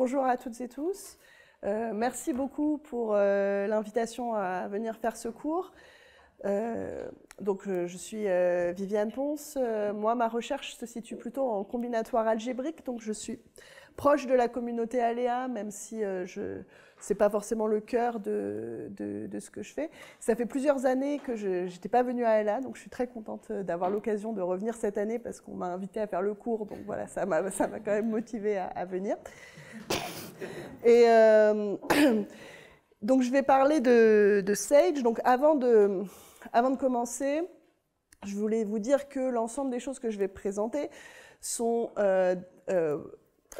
Bonjour à toutes et tous. Euh, merci beaucoup pour euh, l'invitation à venir faire ce cours. Euh, donc, je suis Viviane Ponce. moi, ma recherche se situe plutôt en combinatoire algébrique, donc je suis proche de la communauté Aléa, même si je, c'est pas forcément le cœur de, de, ce que je fais. Ça fait plusieurs années que je n'étais pas venue à LA, donc je suis très contente euh, d'avoir l'occasion de revenir cette année parce qu'on m'a invitée à faire le cours, donc voilà, ça m'a, ça m'a quand même motivée à, venir. Et euh, donc je vais parler de, Sage. Donc avant de, avant de commencer, je voulais vous dire que l'ensemble des choses que je vais présenter sont euh,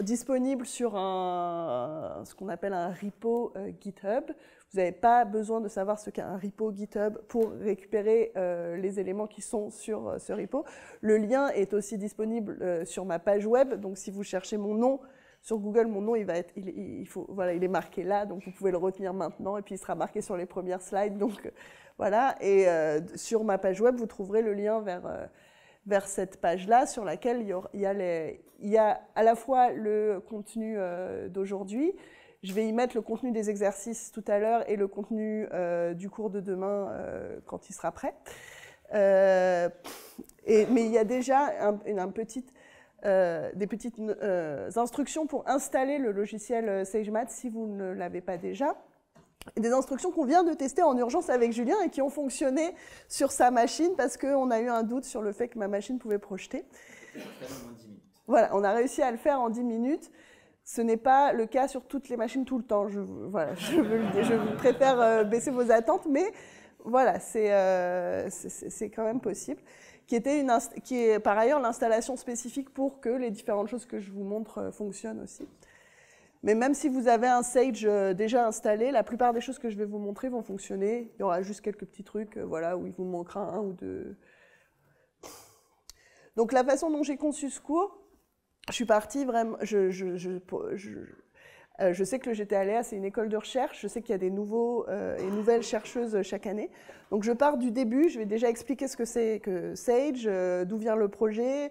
disponible sur un, ce qu'on appelle un repo euh, GitHub. Vous n'avez pas besoin de savoir ce qu'est un repo GitHub pour récupérer euh, les éléments qui sont sur euh, ce repo. Le lien est aussi disponible sur ma page web, donc si vous cherchez mon nom sur Google, mon nom il va être, faut, voilà, il est marqué là, donc vous pouvez le retenir maintenant et puis il sera marqué sur les premières slides. Donc voilà, et sur ma page web vous trouverez le lien vers vers cette page-là sur laquelle il y, a, à la fois le contenu euh, d'aujourd'hui, je vais y mettre le contenu des exercices tout à l'heure et le contenu euh, du cours de demain euh, quand il sera prêt. mais il y a déjà des petites instructions pour installer le logiciel SageMath si vous ne l'avez pas déjà des instructions qu'on vient de tester en urgence avec Julien et qui ont fonctionné sur sa machine parce qu'on a eu un doute sur le fait que ma machine pouvait projeter. Voilà, on a réussi à le faire en 10 minutes. Ce n'est pas le cas sur toutes les machines tout le temps. Je, préfère euh, baisser vos attentes, mais voilà, euh, c'est quand même possible. Qui, était une qui est par ailleurs l'installation spécifique pour que les différentes choses que je vous montre euh, fonctionnent aussi. Mais même si vous avez un Sage euh, déjà installé, la plupart des choses que je vais vous montrer vont fonctionner. Il y aura juste quelques petits trucs euh, voilà, où il vous manquera un ou deux. Donc la façon dont j'ai conçu ce cours, je suis partie vraiment... Je, je, euh, sais que le GTA à e c'est une école de recherche. Je sais qu'il y a des nouveaux et nouvelles chercheuses chaque année. Donc je pars du début. Je vais déjà expliquer ce que c'est que Sage, d'où vient le projet,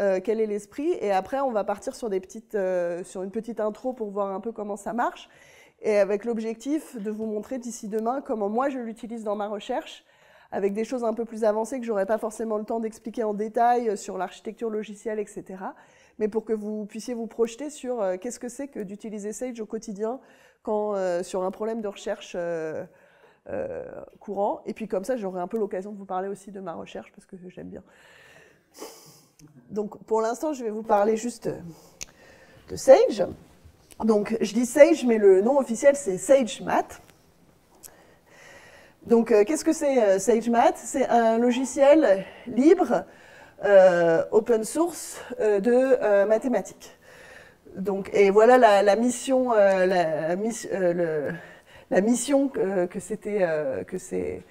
euh, quel est l'esprit. Et après, on va partir sur, des petites, euh, sur une petite intro pour voir un peu comment ça marche. Et avec l'objectif de vous montrer d'ici demain comment moi je l'utilise dans ma recherche, avec des choses un peu plus avancées que j'aurais pas forcément le temps d'expliquer en détail euh, sur l'architecture logicielle, etc. Mais pour que vous puissiez vous projeter sur qu'est-ce que c'est que d'utiliser Sage au quotidien sur un problème de recherche. courant et puis comme ça j'aurai un peu l'occasion de vous parler aussi de ma recherche parce que j'aime bien. Donc pour l'instant, je vais vous parler juste euh, de Sage. Donc je dis Sage, mais le nom officiel c'est SageMath. Donc euh, qu'est-ce que c'est euh, SageMath C'est un logiciel libre, open source de mathématiques. Donc, et voilà la, mission, la, mission que, c'était que c'est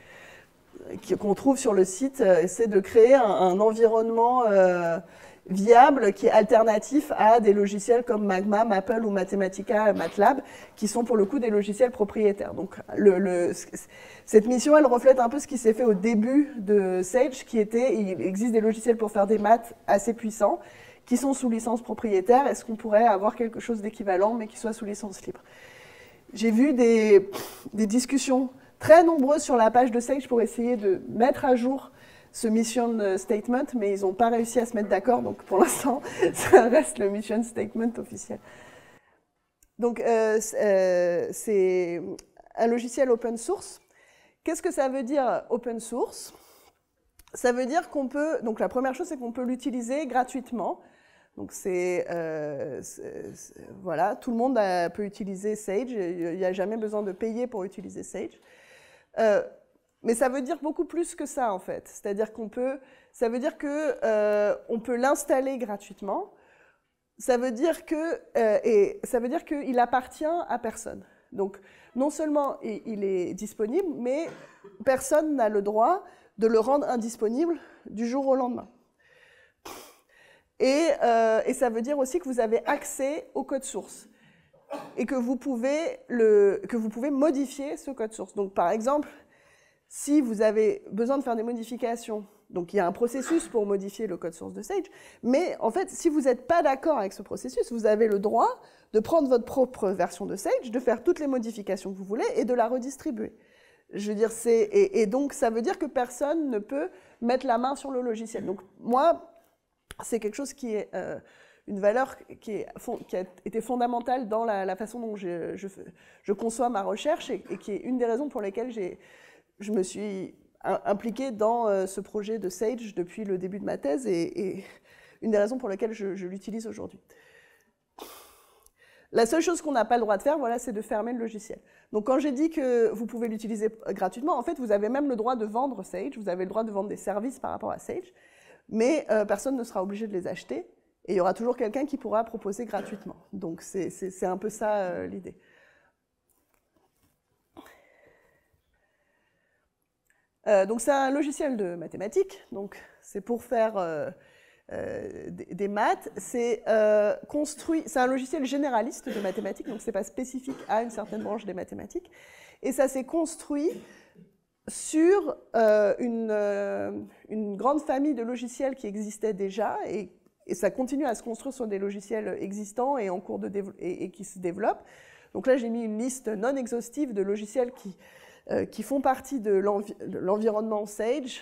qu'on trouve sur le site, c'est euh, de créer un, environnement euh, viable qui est alternatif à des logiciels comme Magma, Maple ou Mathematica, MATLAB, qui sont pour le coup des logiciels propriétaires. Donc cette mission, elle reflète un peu ce qui s'est fait au début de Sage, qui était, il existe des logiciels pour faire des maths assez puissants, qui sont sous licence propriétaire. Est-ce qu'on pourrait avoir quelque chose d'équivalent, mais qui soit sous licence libre J'ai vu des, des discussions très nombreux sur la page de Sage pour essayer de mettre à jour ce mission statement, mais ils n'ont pas réussi à se mettre d'accord, donc pour l'instant, ça reste le mission statement officiel. Donc, euh, euh, c'est un logiciel open source. Qu'est-ce que ça veut dire open source Ça veut dire qu'on peut, donc la première chose, c'est qu'on peut l'utiliser gratuitement. Donc c'est, euh, voilà, tout le monde peut utiliser Sage, il n'y a jamais besoin de payer pour utiliser Sage. Euh, mais ça veut dire beaucoup plus que ça en fait. C'est-à-dire qu'on peut, ça veut dire que euh, on peut l'installer gratuitement. Ça veut dire que euh, et ça veut dire qu'il appartient à personne. Donc non seulement il est disponible, mais personne n'a le droit de le rendre indisponible du jour au lendemain. Et, et, ça veut dire aussi que vous avez accès au code source et que vous pouvez, le, que vous pouvez modifier ce code source. Donc par exemple, si vous avez besoin de faire des modifications, donc il y a un processus pour modifier le code source de Sage, mais en fait, si vous n'êtes pas d'accord avec ce processus, vous avez le droit de prendre votre propre version de Sage, de faire toutes les modifications que vous voulez et de la redistribuer. Je veux dire, c'est et, donc ça veut dire que personne ne peut mettre la main sur le logiciel. Donc moi, c'est quelque chose qui est euh, une valeur qui, est, a été fondamentale dans la, façon dont je, je, conçois ma recherche et, qui est une des raisons pour lesquelles je me suis impliquée dans euh, ce projet de Sage depuis le début de ma thèse et, une des raisons pour lesquelles je, l'utilise aujourd'hui. La seule chose qu'on n'a pas le droit de faire, voilà, c'est de fermer le logiciel. Donc quand j'ai dit que vous pouvez l'utiliser gratuitement, en fait, vous avez même le droit de vendre Sage, vous avez le droit de vendre des services par rapport à Sage, mais euh, personne ne sera obligé de les acheter. Et il y aura toujours quelqu'un qui pourra proposer gratuitement. Donc c'est un peu ça euh, l'idée. Euh, donc c'est un logiciel de mathématiques, donc c'est pour faire euh, des, maths. C'est construit, c'est un logiciel généraliste de mathématiques, donc c'est pas spécifique à une certaine branche des mathématiques. Et ça s'est construit sur une, une, grande famille de logiciels qui existait déjà et et ça continue à se construire sur des logiciels existants et en cours de et, et, qui se développent. Donc là, j'ai mis une liste non exhaustive de logiciels qui, euh, font partie de l'environnement Sage.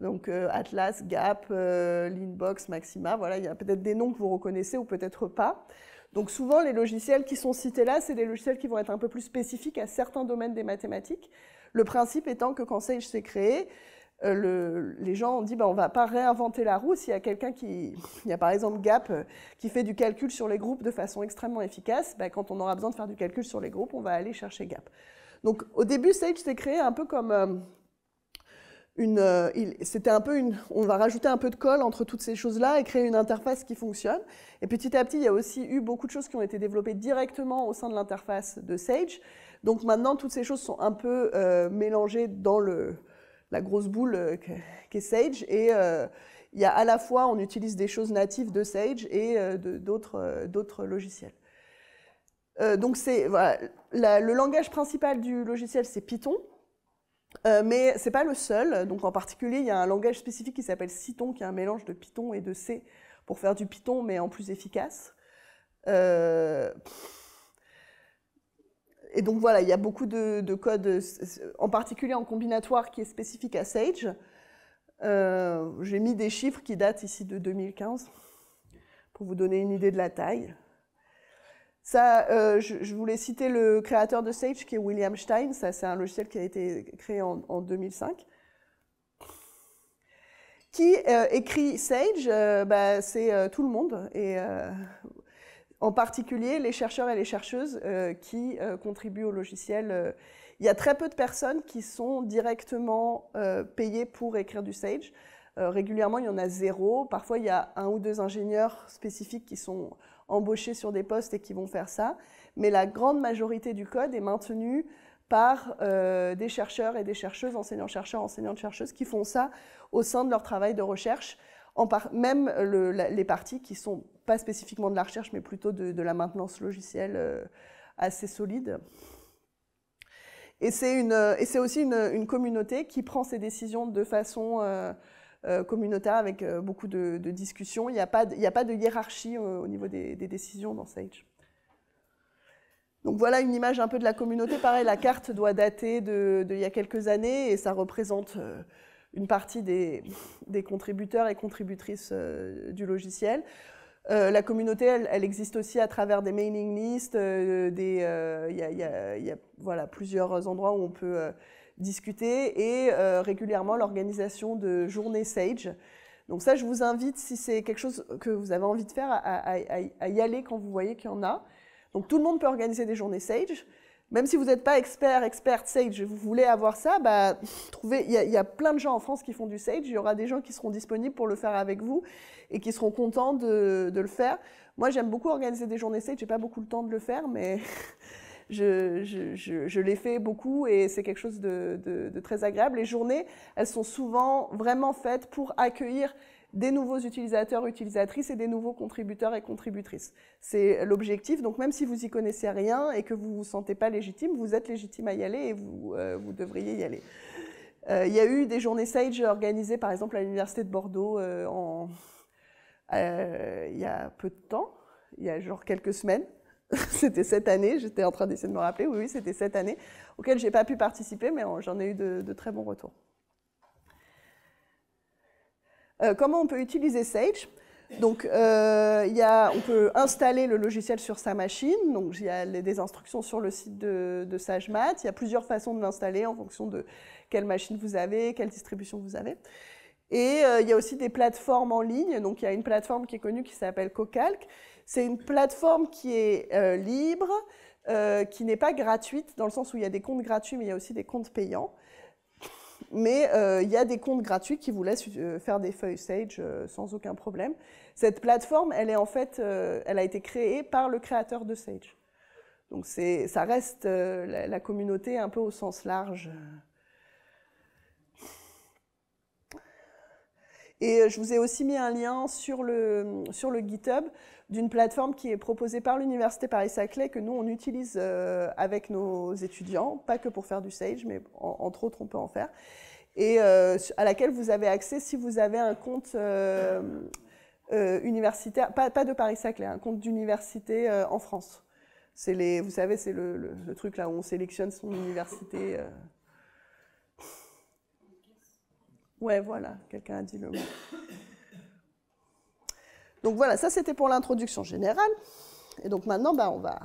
Donc euh, Atlas, Gap, euh, Linbox, Maxima, voilà, il y a peut-être des noms que vous reconnaissez ou peut-être pas. Donc souvent, les logiciels qui sont cités là, c'est des logiciels qui vont être un peu plus spécifiques à certains domaines des mathématiques. Le principe étant que quand Sage s'est créé, euh, le, les gens ont dit bah, on ne va pas réinventer la roue. S'il y a quelqu'un qui. Il y a par exemple Gap euh, qui fait du calcul sur les groupes de façon extrêmement efficace, bah, quand on aura besoin de faire du calcul sur les groupes, on va aller chercher Gap. Donc au début, Sage s'est créé un peu comme. Euh, une, c'était un peu une, on va rajouter un peu de colle entre toutes ces choses-là et créer une interface qui fonctionne. Et petit à petit, il y a aussi eu beaucoup de choses qui ont été développées directement au sein de l'interface de Sage. Donc maintenant, toutes ces choses sont un peu mélangées dans le, grosse boule euh, qu'est Sage. Et euh, il y a à la fois, on utilise des choses natives de Sage et euh, d'autres logiciels. donc donc voilà, le langage principal du logiciel, c'est Python. mais c'est pas le seul. Donc en particulier, il y a un langage spécifique qui s'appelle Citon, qui est un mélange de Python et de C pour faire du Python, mais en plus efficace. Et donc voilà, il y a beaucoup de, codes, euh, en particulier en combinatoire, qui est spécifique à Sage. Euh, j'ai mis des chiffres qui datent ici de 2015 pour vous donner une idée de la taille. Ça, euh, je, voulais citer le créateur de Sage qui est William Stein. Ça, c'est un logiciel qui a été créé en, 2005. Qui écrit Sage bah, C'est tout le monde. Et en particulier les chercheurs et les chercheuses euh, qui euh, contribuent au logiciel. Euh, il y a très peu de personnes qui sont directement payées pour écrire du Sage. régulièrement, il y en a zéro. Parfois, il y a un ou deux ingénieurs spécifiques qui sont embauchés sur des postes et qui vont faire ça. Mais la grande majorité du code est maintenue par des chercheurs et des chercheuses, enseignants-chercheurs, enseignants chercheuses qui font ça au sein de leur travail de recherche. même les parties qui sont pas spécifiquement de la recherche, mais plutôt de, la maintenance logicielle euh, assez solide. Et c'est euh, aussi une, communauté qui prend ses décisions de façon euh, communautaire avec beaucoup de, discussions. Il n'y a, pas de hiérarchie au niveau des, décisions dans Sage. Donc voilà une image un peu de la communauté. Pareil, la carte doit dater d'il de, il y a quelques années et ça représente une partie des, des contributeurs et contributrices du logiciel. Euh, la communauté, elle, existe aussi à travers des mailing lists, euh, euh, il y, a, plusieurs endroits où on peut discuter et régulièrement l'organisation de journées Sage. Donc ça, je vous invite, si c'est quelque chose que vous avez envie de faire, à, à y aller quand vous voyez qu'il y en a. Donc tout le monde peut organiser des journées Sage même si vous n'êtes pas expert, expert Sage, vous voulez avoir ça, bah, il y, a plein de gens en France qui font du Sage, il y aura des gens qui seront disponibles pour le faire avec vous et qui seront contents de, le faire. Moi, j'aime beaucoup organiser des journées Sage, j'ai pas beaucoup le temps de le faire, mais je, je, je, je l'ai fait beaucoup et c'est quelque chose de, très agréable. Les journées, elles sont souvent vraiment faites pour accueillir des nouveaux utilisateurs, utilisatrices et des nouveaux contributeurs et contributrices. C'est l'objectif. Donc même si vous y connaissez rien et que vous ne vous sentez pas légitime, vous êtes légitime à y aller et vous, euh, vous devriez y aller. Euh, il y a eu des journées Sage organisées par exemple à l'université de Bordeaux euh, il y a peu de temps, il y a genre quelques semaines c'était cette année, j'étais en train d'essayer de me rappeler, oui, oui c'était cette année, auquel j'ai pas pu participer, mais j'en ai eu de très bons retours. Euh, comment on peut utiliser Sage donc, euh, on peut installer le logiciel sur sa machine. Donc, il y a des instructions sur le site de, de SageMath. Il y a plusieurs façons de l'installer en fonction de quelle machine vous avez, quelle distribution vous avez. Et euh, il y a aussi des plateformes en ligne. Donc, il y a une plateforme qui est connue qui s'appelle CoCalc. C'est une plateforme qui est libre, qui n'est pas gratuite, dans le sens où il y a des comptes gratuits, mais il y a aussi des comptes payants mais euh, il y a des comptes gratuits qui vous laissent euh, faire des feuilles Sage euh, sans aucun problème. Cette plateforme, elle est en fait, elle a été créée par le créateur de Sage. Donc ça reste la, la, communauté un peu au sens large. Et je vous ai aussi mis un lien sur le, sur le GitHub d'une plateforme qui est proposée par l'Université Paris-Saclay que nous, on utilise avec nos étudiants, pas que pour faire du SAGE, mais entre autres, on peut en faire, et euh, à laquelle vous avez accès si vous avez un compte euh, euh, universitaire, pas, de Paris-Saclay, un compte d'université en France. C'est les, vous savez, c'est le, truc là où on sélectionne son université. Ouais, voilà, quelqu'un a dit le mot. Donc voilà, ça c'était pour l'introduction générale. Et donc maintenant, bah, on, va,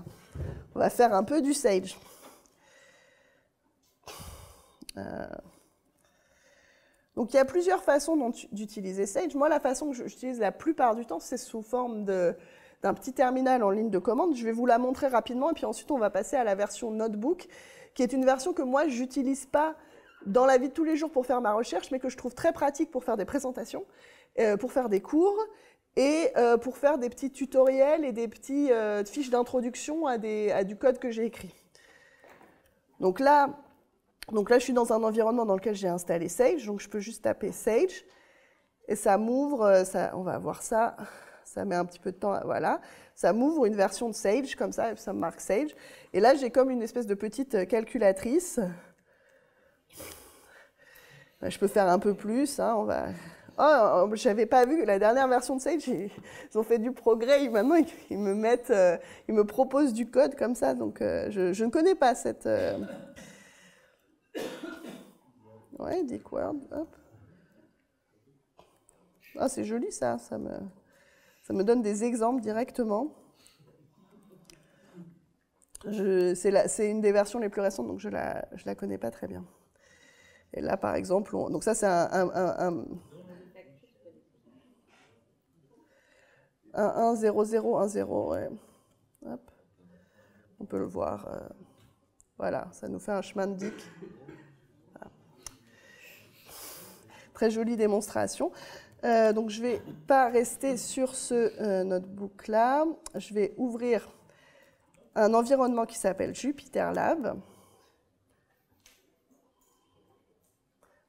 on va faire un peu du Sage. Donc il y a plusieurs façons d'utiliser Sage. Moi, la façon que j'utilise la plupart du temps, c'est sous forme d'un petit terminal en ligne de commande. Je vais vous la montrer rapidement et puis ensuite on va passer à la version notebook, qui est une version que moi, j'utilise pas dans la vie de tous les jours pour faire ma recherche, mais que je trouve très pratique pour faire des présentations, euh, pour faire des cours et euh, pour faire des petits tutoriels et des petites euh, fiches d'introduction à, à du code que j'ai écrit. Donc là, donc là, je suis dans un environnement dans lequel j'ai installé Sage, donc je peux juste taper Sage et ça m'ouvre, euh, ça, on va voir ça, ça met un petit peu de temps, voilà, ça m'ouvre une version de Sage comme ça, ça me marque Sage. Et là, j'ai comme une espèce de petite euh, calculatrice. Bah, je peux faire un peu plus, Je hein, on va. Oh, oh, j'avais pas vu la dernière version de Sage. Ils, ont fait du progrès. maintenant, ils, me mettent, euh, ils me proposent du code comme ça. Donc, je ne connais pas cette. Ouais, Ah, c'est joli ça, ça me, ça me donne des exemples directement. C'est une des versions les plus récentes, donc je ne la, je la connais pas très bien. Et là, par exemple, donc ça, c'est un, un, un, 0, 0, 1, 0. On peut le voir. Euh, voilà, ça nous fait un chemin de dick jolie démonstration. Euh, donc je ne vais pas rester sur ce euh, notebook-là. Je vais ouvrir un environnement qui s'appelle lab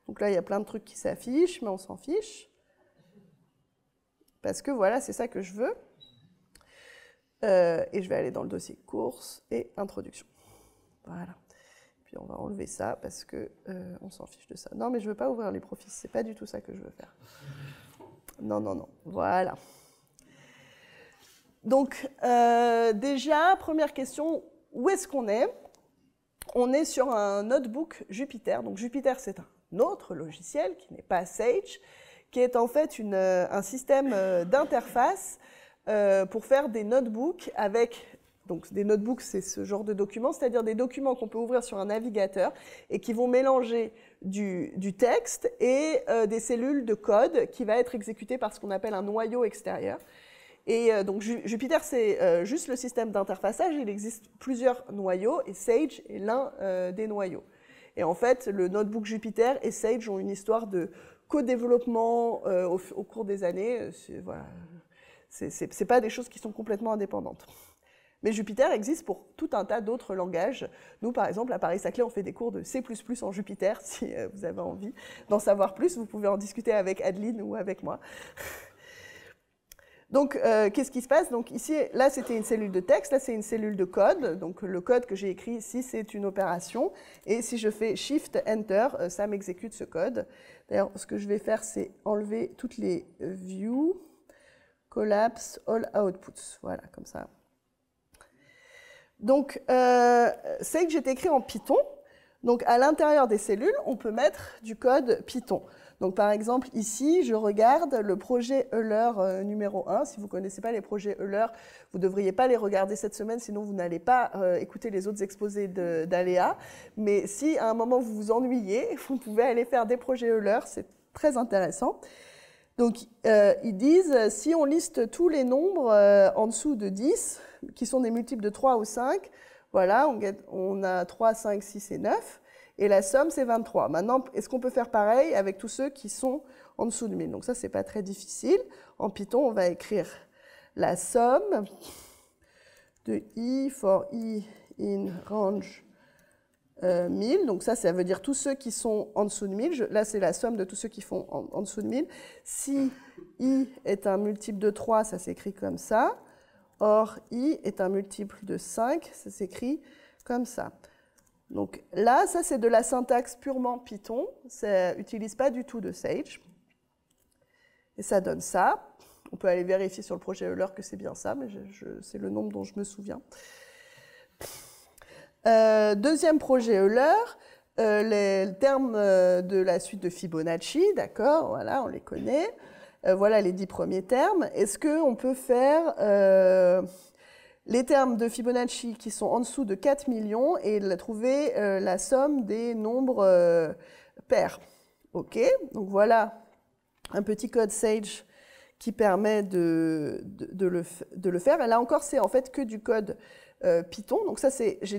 Donc là, il y a plein de trucs qui s'affichent, mais on s'en fiche. Parce que voilà, c'est ça que je veux. Euh, et je vais aller dans le dossier course et introduction. Voilà puis on va enlever ça parce que euh, on s'en fiche de ça. Non, mais je veux pas ouvrir les profils, c'est pas du tout ça que je veux faire. Non, non, non. Voilà. Donc euh, déjà, première question, où est-ce qu'on est On est sur un notebook Jupiter. Donc Jupiter, c'est un autre logiciel qui n'est pas Sage, qui est en fait une, euh, un système d'interface pour faire des notebooks avec donc des notebooks, c'est ce genre de documents, c'est-à-dire des documents qu'on peut ouvrir sur un navigateur et qui vont mélanger du, texte et euh, des cellules de code qui va être exécuté par ce qu'on appelle un noyau extérieur. Et euh, donc Jupyter, c'est euh, juste le système d'interfaçage. Il existe plusieurs noyaux et Sage est l'un des noyaux. Et en fait, le notebook Jupyter et Sage ont une histoire de co-développement au, cours des années. C'est n'est pas des choses qui sont complètement indépendantes. Mais Jupiter existe pour tout un tas d'autres langages. Nous, par exemple, à Paris-Saclay, on fait des cours de C++ en Jupiter, Si euh, vous avez envie d'en savoir plus, vous pouvez en discuter avec Adeline ou avec moi. Donc, euh, qu'est-ce qui se passe Donc ici, là, c'était une cellule de texte, là, c'est une cellule de code. Donc, le code que j'ai écrit ici, c'est une opération. Et si je fais Shift Enter, euh, ça m'exécute ce code. D'ailleurs, ce que je vais faire, c'est enlever toutes les views, collapse all outputs. Voilà, comme ça, donc, euh, c'est que j'ai écrit en Python. Donc, à l'intérieur des cellules, on peut mettre du code Python. Donc, par exemple, ici, je regarde le projet Euler euh, numéro 1. Si vous ne connaissez pas les projets Euler, vous ne devriez pas les regarder cette semaine, sinon vous n'allez pas euh, écouter les autres exposés d'Aléa. Mais si à un moment vous vous ennuyez, vous pouvez aller faire des projets Euler, c'est très intéressant. Donc euh, ils disent, si on liste tous les nombres euh, en dessous de 10, qui sont des multiples de 3 ou 5, voilà, on, a 3, 5, 6 et 9, et la somme c'est 23. Maintenant, est-ce qu'on peut faire pareil avec tous ceux qui sont en dessous de 1000 Donc ça, n'est pas très difficile. En Python, on va écrire la somme de i for i in range 1000. Euh, Donc ça, ça veut dire tous ceux qui sont en dessous de 1000. là, c'est la somme de tous ceux qui font en, dessous de 1000. Si i est un multiple de 3, ça s'écrit comme ça. Or, i est un multiple de 5, ça s'écrit comme ça. Donc là, ça, c'est de la syntaxe purement Python. Ça n'utilise pas du tout de Sage. Et ça donne ça. On peut aller vérifier sur le projet Euler que c'est bien ça, mais c'est le nombre dont je me souviens. Euh, deuxième projet Euler, euh, les termes euh, de la suite de Fibonacci, d'accord, voilà, on les connaît. voilà les dix premiers termes. Est-ce qu'on peut faire les termes de Fibonacci qui sont en dessous de 4 millions et trouver la somme des nombres pairs OK, donc voilà un petit code Sage qui permet de, le, de le, faire. là encore, c'est en fait que du code euh, Python. Donc ça, c'est, je,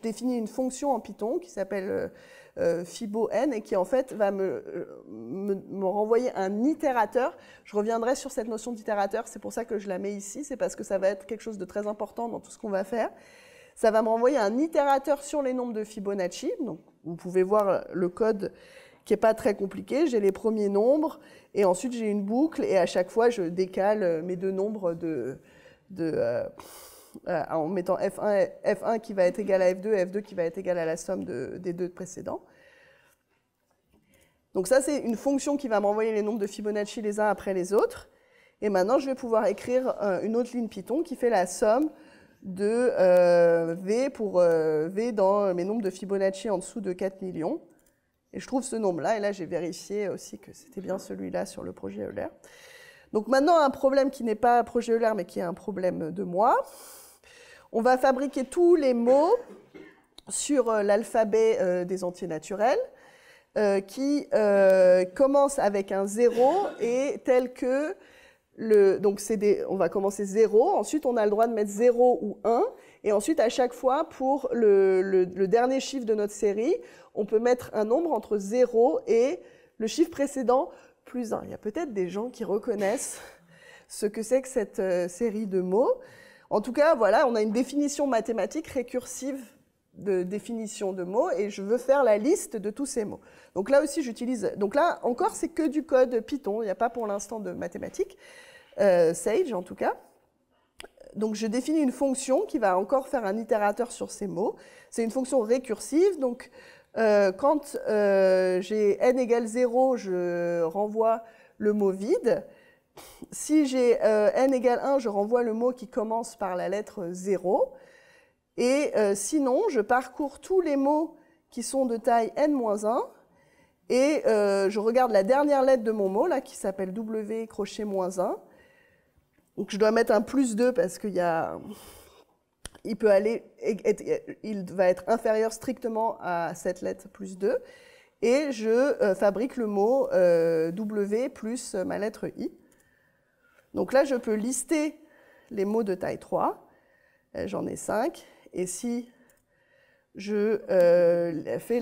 définis une fonction en Python qui s'appelle euh, euh, fibon et qui en fait va me, renvoyer un itérateur. Je reviendrai sur cette notion d'itérateur, c'est pour ça que je la mets ici, c'est parce que ça va être quelque chose de très important dans tout ce qu'on va faire. Ça va me renvoyer un itérateur sur les nombres de Fibonacci. Donc vous pouvez voir le code qui est pas très compliqué. J'ai les premiers nombres et ensuite j'ai une boucle et à chaque fois je décale mes deux nombres de, euh, en mettant F1, qui va être égal à F2 et F2 qui va être égal à la somme des deux précédents. Donc ça, c'est une fonction qui va m'envoyer les nombres de Fibonacci les uns après les autres. Et maintenant, je vais pouvoir écrire euh, une autre ligne Python qui fait la somme de euh, V pour V dans mes nombres de Fibonacci en dessous de 4 millions. Et je trouve ce nombre-là, et là j'ai vérifié aussi que c'était bien celui-là sur le projet Euler. Donc maintenant, un problème qui n'est pas projet Euler, mais qui est un problème de moi. On va fabriquer tous les mots sur euh, l'alphabet euh, des entiers naturels euh, qui commencent avec un 0 et tel que le, donc des, on va commencer zéro, ensuite on a le droit de mettre 0 ou 1, et ensuite à chaque fois pour le, dernier chiffre de notre série, on peut mettre un nombre entre 0 et le chiffre précédent plus un. Il y a peut-être des gens qui reconnaissent ce que c'est que cette série de mots. En tout cas, voilà, on a une définition mathématique récursive de définition de mots et je veux faire la liste de tous ces mots. Donc là aussi, j'utilise. Donc là encore, c'est que du code Python. Il n'y a pas pour l'instant de mathématiques. Euh, Sage, en tout cas. Donc je définis une fonction qui va encore faire un itérateur sur ces mots. C'est une fonction récursive. Donc euh, quand euh, j'ai n égale 0, je renvoie le mot vide. Si j'ai euh, n égale 1, je renvoie le mot qui commence par la lettre 0. Et euh, sinon, je parcours tous les mots qui sont de taille n-1 et euh, je regarde la dernière lettre de mon mot, là, qui s'appelle W crochet moins 1. Donc je dois mettre un plus 2 parce qu'il Il peut aller, il va être inférieur strictement à cette lettre plus 2. Et je fabrique le mot W plus ma lettre I. Donc là, je peux lister les mots de taille 3. Euh, j'en ai 5. Et si je euh, fais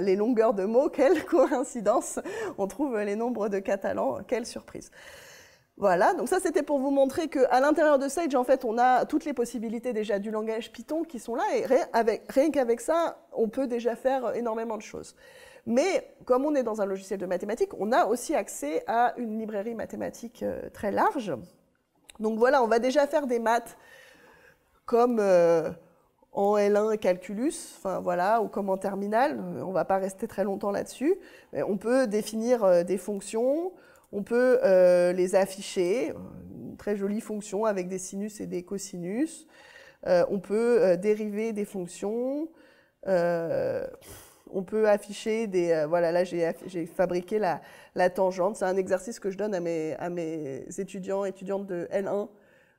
les longueurs de mots, quelle coïncidence On trouve les nombres de catalans, quelle surprise voilà, donc ça c'était pour vous montrer qu'à l'intérieur de Sage, en fait, on a toutes les possibilités déjà du langage Python qui sont là, et rien qu'avec ça, on peut déjà faire énormément de choses. Mais comme on est dans un logiciel de mathématiques, on a aussi accès à une librairie mathématique euh, très large. Donc voilà, on va déjà faire des maths comme euh, en L1 calculus, enfin voilà, ou comme en terminale. Euh, on ne va pas rester très longtemps là-dessus. On peut définir des fonctions, on peut les afficher, une très jolie fonction avec des sinus et des cosinus. on peut dériver des fonctions on peut afficher des. Euh, voilà, là, j'ai fabriqué la, tangente. C'est un exercice que je donne à mes, à mes étudiants, étudiantes de L1.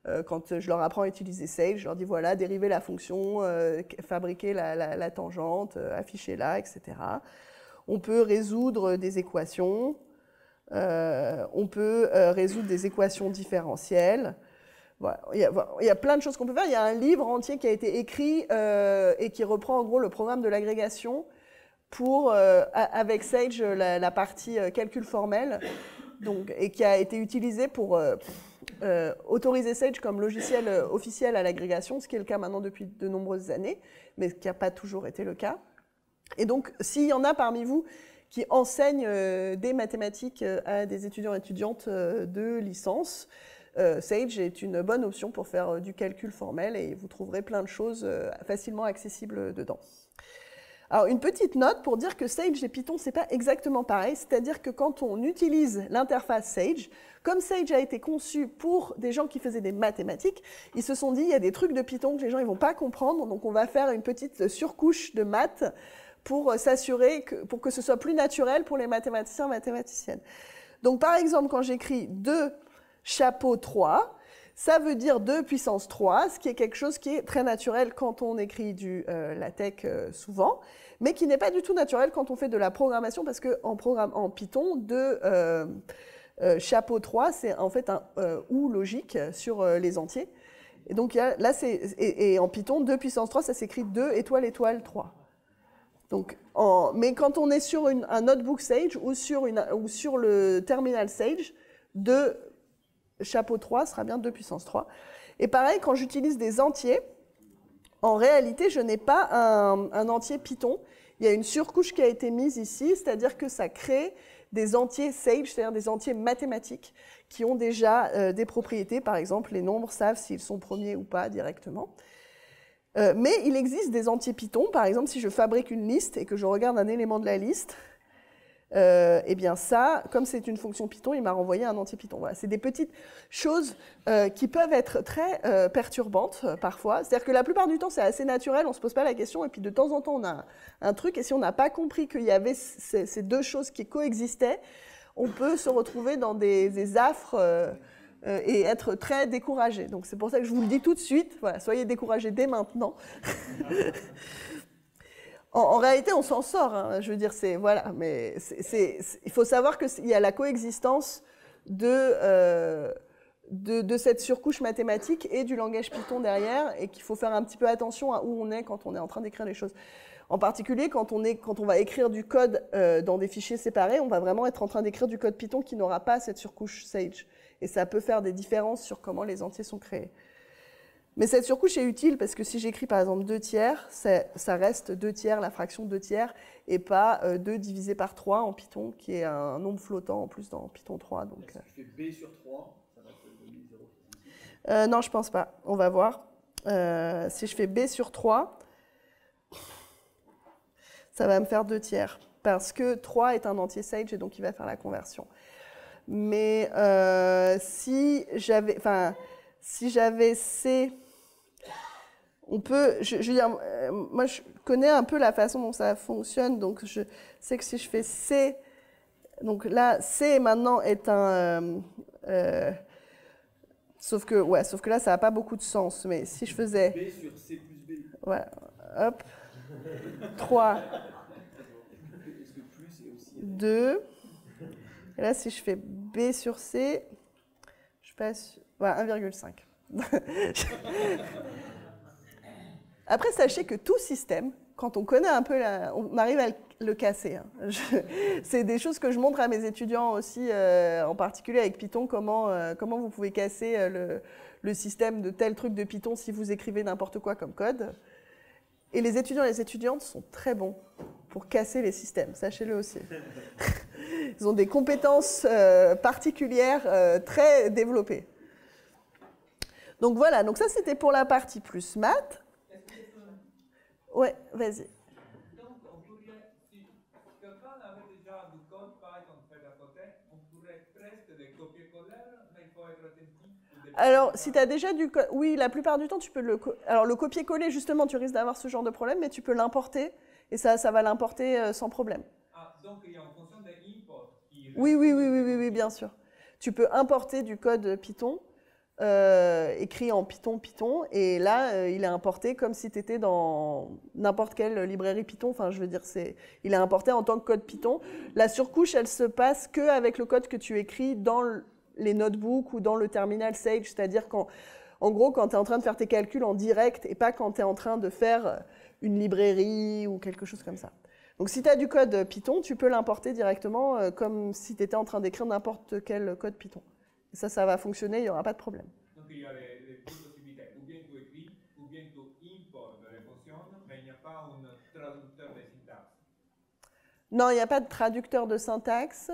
Euh, quand je leur apprends à utiliser Sage, je leur dis voilà, dériver la fonction, euh, fabriquer la, tangente, afficher-la, etc. On peut résoudre des équations. on peut résoudre des équations différentielles. Il, y a, plein de choses qu'on peut faire. Il y a un livre entier qui a été écrit et qui reprend en gros le programme de l'agrégation pour, euh, avec Sage, euh, la, partie euh, calcul formel, donc, et qui a été utilisée pour autoriser Sage comme logiciel officiel à l'agrégation, ce qui est le cas maintenant depuis de nombreuses années, mais ce qui n'a pas toujours été le cas. Et donc, s'il y en a parmi vous qui enseignent des mathématiques à des étudiants et étudiantes de licence, Sage est une bonne option pour faire du calcul formel et vous trouverez plein de choses facilement accessibles dedans. Alors, une petite note pour dire que Sage et Python, n'est pas exactement pareil. C'est-à-dire que quand on utilise l'interface Sage, comme Sage a été conçu pour des gens qui faisaient des mathématiques, ils se sont dit, il y a des trucs de Python que les gens ne vont pas comprendre, donc on va faire une petite surcouche de maths pour euh, s'assurer que, pour que ce soit plus naturel pour les mathématiciens, mathématiciennes. Donc, par exemple, quand j'écris 2 chapeau 3, ça veut dire 2 puissance 3, ce qui est quelque chose qui est très naturel quand on écrit du euh, LaTeX euh, souvent, mais qui n'est pas du tout naturel quand on fait de la programmation, parce qu'en en, en Python, 2 euh, chapeau 3, c'est en fait un OU logique sur les entiers. Et donc là, c'est, et, en Python, 2 puissance 3, ça s'écrit 2 étoile étoile 3. Donc, en, mais quand on est sur un notebook Sage ou sur, une, ou sur le terminal Sage, 2 chapeau 3 sera bien 2 puissance 3. Et pareil, quand j'utilise des entiers, en réalité, je n'ai pas un, entier Python. Il y a une surcouche qui a été mise ici, c'est-à-dire que ça crée des entiers sage, c'est-à-dire des entiers mathématiques qui ont déjà euh, des propriétés. Par exemple, les nombres savent s'ils sont premiers ou pas directement. Euh, mais il existe des entiers Python. Par exemple, si je fabrique une liste et que je regarde un élément de la liste, et euh, eh bien ça, comme c'est une fonction Python, il m'a renvoyé un anti-Python. Voilà, c'est des petites choses euh, qui peuvent être très euh, perturbantes parfois. C'est-à-dire que la plupart du temps, c'est assez naturel, on ne se pose pas la question, et puis de temps en temps, on a un, truc, et si on n'a pas compris qu'il y avait ces, deux choses qui coexistaient, on peut se retrouver dans des, affres et être très découragé. Donc c'est pour ça que je vous le dis tout de suite, voilà, soyez découragés dès maintenant. En, réalité, on s'en sort. Hein. Je veux dire, c'est voilà, mais il faut savoir qu'il y a la coexistence euh, de, de, cette surcouche mathématique et du langage Python derrière, et qu'il faut faire un petit peu attention à où on est quand on est en train d'écrire les choses. En particulier, quand on, est, quand on va écrire du code euh, dans des fichiers séparés, on va vraiment être en train d'écrire du code Python qui n'aura pas cette surcouche Sage. Et ça peut faire des différences sur comment les entiers sont créés. Mais cette surcouche est utile parce que si j'écris par exemple 2 tiers, ça reste 2 tiers, la fraction 2 tiers, et pas 2 euh, divisé par 3 en Python, qui est un nombre flottant en plus dans Python 3. Donc, si je euh. fais B sur 3, ça va euh, Non, je pense pas. On va voir. si je fais B sur 3, ça va me faire 2 tiers, parce que 3 est un entier sage et donc il va faire la conversion. Mais si j'avais... si j'avais C on peut, je, dire, euh, moi je connais un peu la façon dont ça fonctionne, donc je sais que si je fais C, donc là C maintenant est un, euh, euh, sauf que ouais, sauf que là ça n'a pas beaucoup de sens, mais si je faisais B sur C plus B, ouais, hop, 3, 2, et là si je fais B sur C, je passe, voilà, 1,5. Après, sachez que tout système, quand on connaît un peu, on arrive à le casser. Hein. C'est des choses que je montre à mes étudiants aussi, euh, en particulier avec Python, comment, euh, comment vous pouvez casser euh, le, système de tel truc de Python si vous écrivez n'importe quoi comme code. Et les étudiants et les étudiantes sont très bons pour casser les systèmes, sachez-le aussi. Ils ont des compétences particulières très développées. Donc voilà, donc ça c'était pour la partie plus maths. Ouais, vas-y. Donc, on pourrait, si quelqu'un avait déjà du code Python fait à côté, on pourrait presque des copier-coller, mais il faut être attentif. Alors, si tu as déjà du code, oui, la plupart du temps, tu peux le. Alors, le copier-coller, justement, tu risques d'avoir ce genre de problème, mais tu peux l'importer, et ça, ça va l'importer euh, sans problème. Ah, donc il y a une fonction d'import qui. Oui, oui, oui, oui, oui, bien sûr. Tu peux importer du code Python. Euh, écrit en Python, Python, et là, euh, il est importé comme si tu étais dans n'importe quelle librairie Python. Enfin, je veux dire, c'est, il est importé en tant que code Python. La surcouche, elle se passe que avec le code que tu écris dans les notebooks ou dans le terminal Sage, c'est-à-dire quand, en gros, quand tu es en train de faire tes calculs en direct et pas quand tu es en train de faire euh, une librairie ou quelque chose comme ça. Donc, si tu as du code Python, tu peux l'importer directement comme si tu étais en train d'écrire n'importe quel code Python. Ça, ça va fonctionner, il n'y aura pas de problème. Donc il y a possibilités. Ou bien ou bien fonctions, pas un traducteur de syntaxe. Non, il n'y a pas de traducteur de syntaxe.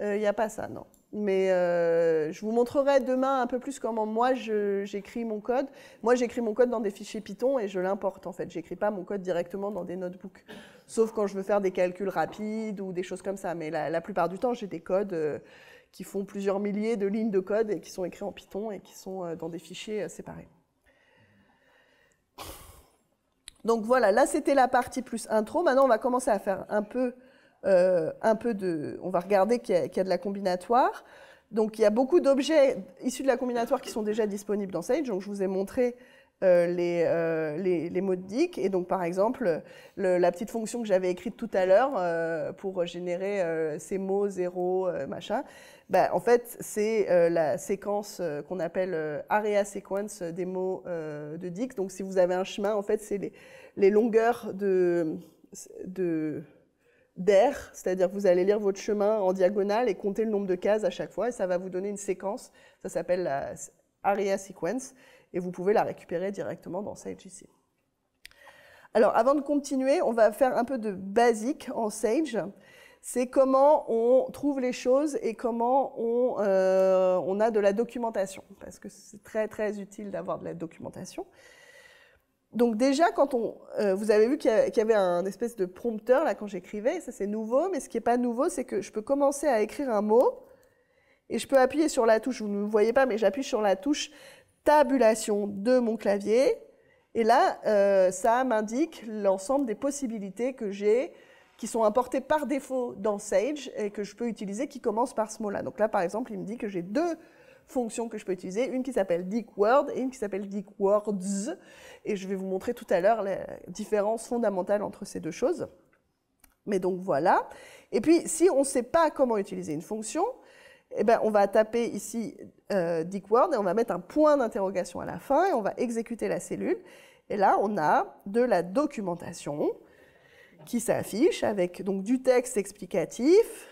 Euh, il n'y a pas ça, non. Mais euh, je vous montrerai demain un peu plus comment moi j'écris mon code. Moi, j'écris mon code dans des fichiers Python et je l'importe en fait. J'écris pas mon code directement dans des notebooks, sauf quand je veux faire des calculs rapides ou des choses comme ça. Mais la, plupart du temps, j'ai des codes. Euh, qui font plusieurs milliers de lignes de code et qui sont écrits en Python et qui sont euh, dans des fichiers euh, séparés. Donc voilà, là c'était la partie plus intro. Maintenant, on va commencer à faire un peu, euh, un peu de. On va regarder qu'il y, a de la combinatoire. Donc il y a beaucoup d'objets issus de la combinatoire qui sont déjà disponibles dans Sage. Donc je vous ai montré les, mots de DIC. Et donc, par exemple, la petite fonction que j'avais écrite tout à l'heure pour générer ces mots, zéro, machin, bah, en fait, c'est euh, la séquence euh, qu'on appelle euh, area sequence des mots de Dix. Donc, si vous avez un chemin, en fait, c'est les, longueurs d'air, c'est-à-dire que vous allez lire votre chemin en diagonale et compter le nombre de cases à chaque fois, et ça va vous donner une séquence, ça s'appelle la area sequence, et vous pouvez la récupérer directement dans Sage ici. Alors avant de continuer, on va faire un peu de basique en Sage c'est comment on trouve les choses et comment euh, on, a de la documentation, parce que c'est très très utile d'avoir de la documentation. Donc déjà, quand on, euh, vous avez vu qu'il y, avait un espèce de prompteur là quand j'écrivais, ça c'est nouveau, mais ce qui n'est pas nouveau, c'est que je peux commencer à écrire un mot et je peux appuyer sur la touche, vous ne me voyez pas, mais j'appuie sur la touche tabulation de mon clavier et là, euh, ça m'indique l'ensemble des possibilités que j'ai qui sont importés par défaut dans Sage et que je peux utiliser qui commencent par ce mot-là. Donc là, par exemple, il me dit que j'ai deux fonctions que je peux utiliser, une qui s'appelle Word et une qui s'appelle Words. Et je vais vous montrer tout à l'heure la différence fondamentale entre ces deux choses. Mais donc voilà. Et puis, si on ne sait pas comment utiliser une fonction, eh ben, on va taper ici euh, et on va mettre un point d'interrogation à la fin et on va exécuter la cellule. Et là, on a de la documentation qui s'affiche avec donc du texte explicatif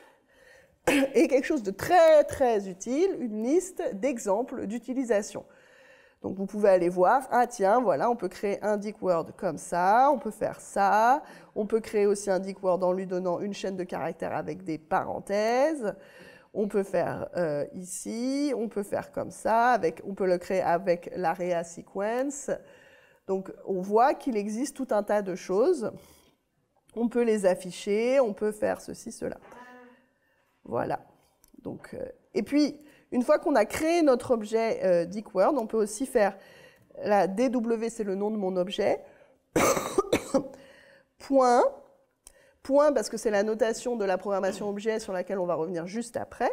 et quelque chose de très très utile, une liste d'exemples d'utilisation. Donc vous pouvez aller voir, ah tiens, voilà, on peut créer un dick word comme ça, on peut faire ça, on peut créer aussi un dick word en lui donnant une chaîne de caractères avec des parenthèses, on peut faire euh, ici, on peut faire comme ça, avec, on peut le créer avec l'area sequence. Donc on voit qu'il existe tout un tas de choses. On peut les afficher, on peut faire ceci, cela. Voilà. Donc, euh, et puis, une fois qu'on a créé notre objet euh, dickword, on peut aussi faire la DW, c'est le nom de mon objet. point. Point parce que c'est la notation de la programmation objet sur laquelle on va revenir juste après.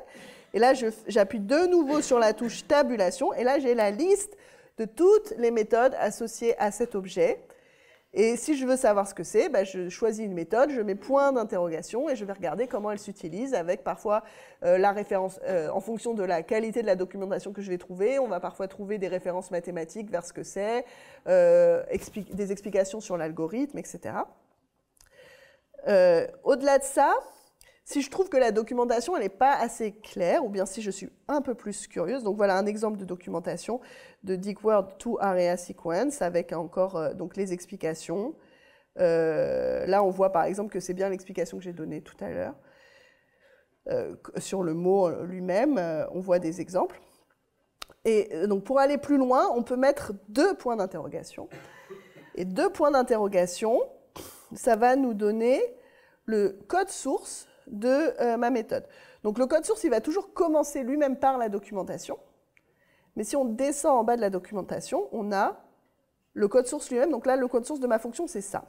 Et là, j'appuie de nouveau sur la touche tabulation. Et là, j'ai la liste de toutes les méthodes associées à cet objet. Et si je veux savoir ce que c'est, ben, je choisis une méthode, je mets point d'interrogation et je vais regarder comment elle s'utilise avec parfois euh, la référence, euh, en fonction de la qualité de la documentation que je vais trouver, on va parfois trouver des références mathématiques vers ce que c'est, euh, des explications sur l'algorithme, etc. Au-delà de ça, si je trouve que la documentation n'est pas assez claire, ou bien si je suis un peu plus curieuse, donc voilà un exemple de documentation de Dick to Area Sequence avec encore euh, donc les explications. Euh, là, on voit par exemple que c'est bien l'explication que j'ai donnée tout à l'heure. Euh, sur le mot lui-même, on voit des exemples. Et donc pour aller plus loin, on peut mettre deux points d'interrogation. Et deux points d'interrogation, ça va nous donner le code source de euh, ma méthode. Donc le code source, il va toujours commencer lui-même par la documentation. Mais si on descend en bas de la documentation, on a le code source lui-même. Donc là, le code source de ma fonction, c'est ça.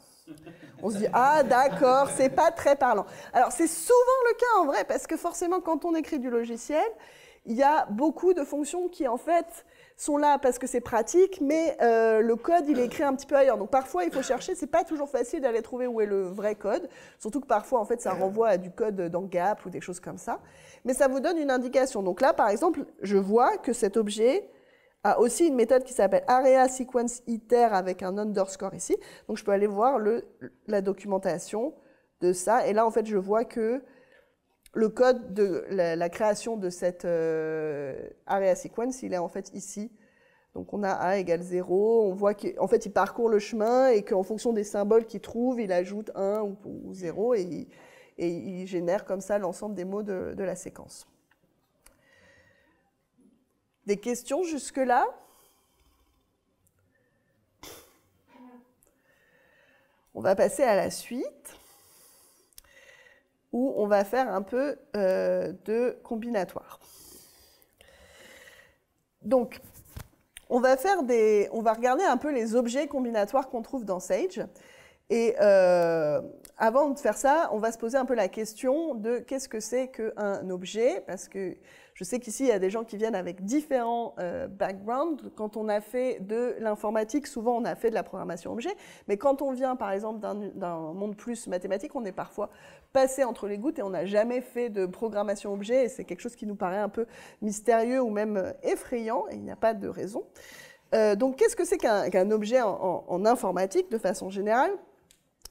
On se dit, ah d'accord, c'est pas très parlant. Alors c'est souvent le cas en vrai, parce que forcément, quand on écrit du logiciel, il y a beaucoup de fonctions qui, en fait, sont là parce que c'est pratique, mais euh, le code, il est écrit un petit peu ailleurs. Donc parfois, il faut chercher. Ce n'est pas toujours facile d'aller trouver où est le vrai code. Surtout que parfois, en fait, ça renvoie à du code dans Gap ou des choses comme ça. Mais ça vous donne une indication. Donc là, par exemple, je vois que cet objet a aussi une méthode qui s'appelle area sequence iter avec un underscore ici. Donc je peux aller voir la documentation de ça. Et là, en fait, je vois que le code de la, création de cette euh, area sequence, il est en fait ici. Donc on a A égale 0, on voit qu'en fait il parcourt le chemin et qu'en fonction des symboles qu'il trouve, il ajoute 1 ou, 0 et il, génère comme ça l'ensemble des mots de, la séquence. Des questions jusque-là On va passer à la suite où on va faire un peu euh, de combinatoire. Donc, on va, faire des, on va regarder un peu les objets combinatoires qu'on trouve dans Sage. Et euh, avant de faire ça, on va se poser un peu la question de qu'est-ce que c'est qu'un objet, parce que je sais qu'ici, il y a des gens qui viennent avec différents euh, backgrounds. Quand on a fait de l'informatique, souvent on a fait de la programmation objet, mais quand on vient par exemple d'un monde plus mathématique, on est parfois passé entre les gouttes et on n'a jamais fait de programmation objet. Et c'est quelque chose qui nous paraît un peu mystérieux ou même euh, effrayant. Et il n'y a pas de raison. Euh, donc, qu'est-ce que c'est qu'un objet en, informatique de façon générale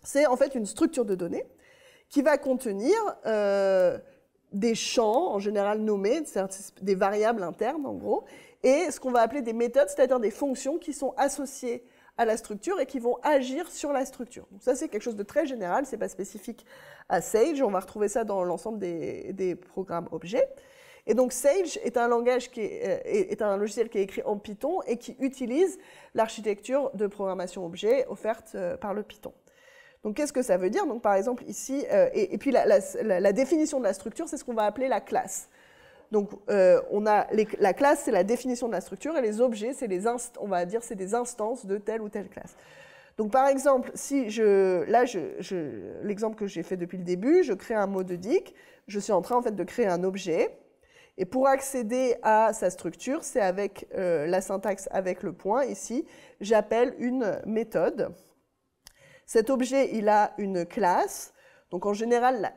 C'est en fait une structure de données qui va contenir euh, des champs, en général nommés, des variables internes en gros, et ce qu'on va appeler des méthodes, c'est-à-dire des fonctions qui sont associées à la structure et qui vont agir sur la structure. Donc ça, c'est quelque chose de très général, ce n'est pas spécifique à Sage. On va retrouver ça dans l'ensemble des, programmes objets. Et donc Sage est un langage qui euh, est, un logiciel qui est écrit en Python et qui utilise l'architecture de programmation objet offerte euh, par le Python. Donc qu'est-ce que ça veut dire par exemple ici, euh, et, puis la définition de la structure, c'est ce qu'on va appeler la classe. Donc, euh, on a la classe, c'est la définition de la structure, et les objets, c'est les on va dire, c'est des instances de telle ou telle classe. Donc, par exemple, si je, là, l'exemple que j'ai fait depuis le début, je crée un mot de DIC, je suis en train en fait de créer un objet, et pour accéder à sa structure, c'est avec euh, la syntaxe avec le point ici, j'appelle une méthode. Cet objet, il a une classe. Donc en général,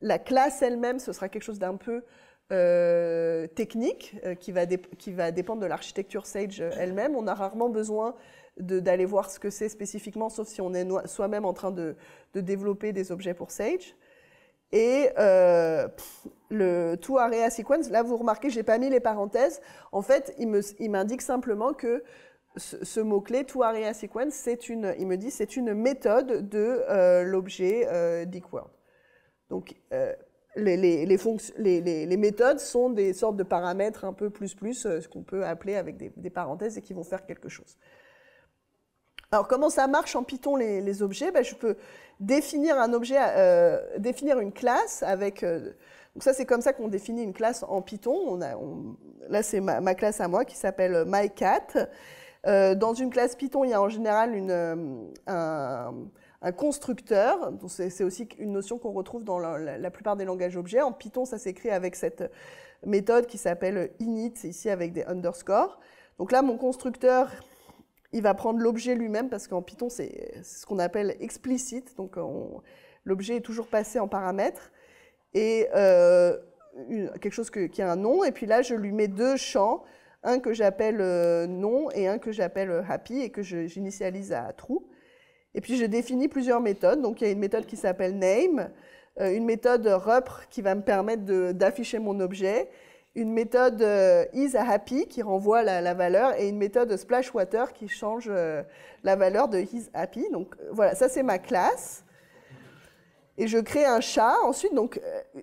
la classe elle-même, ce sera quelque chose d'un peu euh, technique euh, qui, va qui va dépendre de l'architecture Sage euh, elle-même. On a rarement besoin d'aller voir ce que c'est spécifiquement, sauf si on est soi-même en train de, développer des objets pour Sage. Et le tout area sequence, là vous remarquez, j'ai pas mis les parenthèses. En fait, il m'indique simplement que ce, mot-clé, to area sequence, c'est une, il me dit, c'est une méthode de l'objet world Donc, les, les, méthodes sont des sortes de paramètres un peu plus plus, euh, ce qu'on peut appeler avec des, parenthèses et qui vont faire quelque chose. Alors comment ça marche en Python les, objets ben, Je peux définir un objet, euh, définir une classe avec... Euh, donc ça c'est comme ça qu'on définit une classe en Python. On a, là c'est ma, classe à moi qui s'appelle MyCat. dans une classe Python, il y a en général une, un, un constructeur. C'est aussi une notion qu'on retrouve dans la, plupart des langages objets. En Python, ça s'écrit avec cette méthode qui s'appelle init, ici avec des underscores. Donc là, mon constructeur, il va prendre l'objet lui-même, parce qu'en Python, c'est ce qu'on appelle explicite, donc l'objet est toujours passé en paramètres, et euh, quelque chose qui a un nom, et puis là, je lui mets deux champs, un que j'appelle euh, nom et un que j'appelle happy, et que j'initialise à true. Et puis je définis plusieurs méthodes. Donc il y a une méthode qui s'appelle name, euh, une méthode repr qui va me permettre d'afficher mon objet, une méthode euh, is happy qui renvoie la, valeur et une méthode splashWater » qui change euh, la valeur de is happy. Donc voilà, ça c'est ma classe. Et je crée un chat ensuite. Donc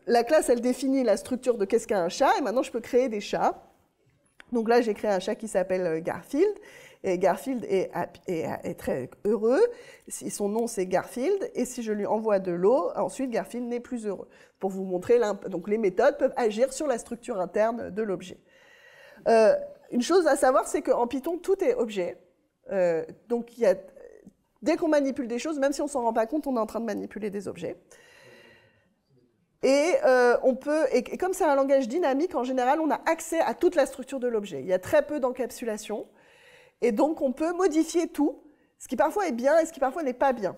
la classe elle définit la structure de qu'est-ce qu'un chat et maintenant je peux créer des chats. Donc là j'ai créé un chat qui s'appelle Garfield. Et Garfield est, très heureux. son nom, c'est Garfield. Et si je lui envoie de l'eau, ensuite, Garfield n'est plus heureux. Pour vous montrer, donc les méthodes peuvent agir sur la structure interne de l'objet. Euh, une chose à savoir, c'est qu'en Python, tout est objet. Euh, donc, dès qu'on manipule des choses, même si on ne s'en rend pas compte, on est en train de manipuler des objets. Et euh, on peut, et comme c'est un langage dynamique, en général, on a accès à toute la structure de l'objet. Il y a très peu d'encapsulation. Et donc, on peut modifier tout, ce qui parfois est bien et ce qui parfois n'est pas bien.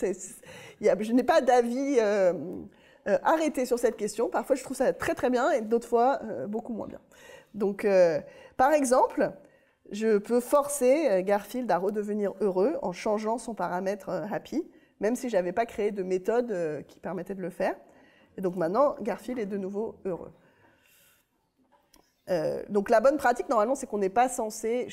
je n'ai pas d'avis euh, euh, arrêté sur cette question. Parfois, je trouve ça très très bien et d'autres fois, euh, beaucoup moins bien. Donc, par exemple, je peux forcer Garfield à redevenir heureux en changeant son paramètre happy, même si je n'avais pas créé de méthode qui permettait de le faire. Et donc maintenant, Garfield est de nouveau heureux. Euh, donc la bonne pratique, normalement, c'est qu'on n'est pas censé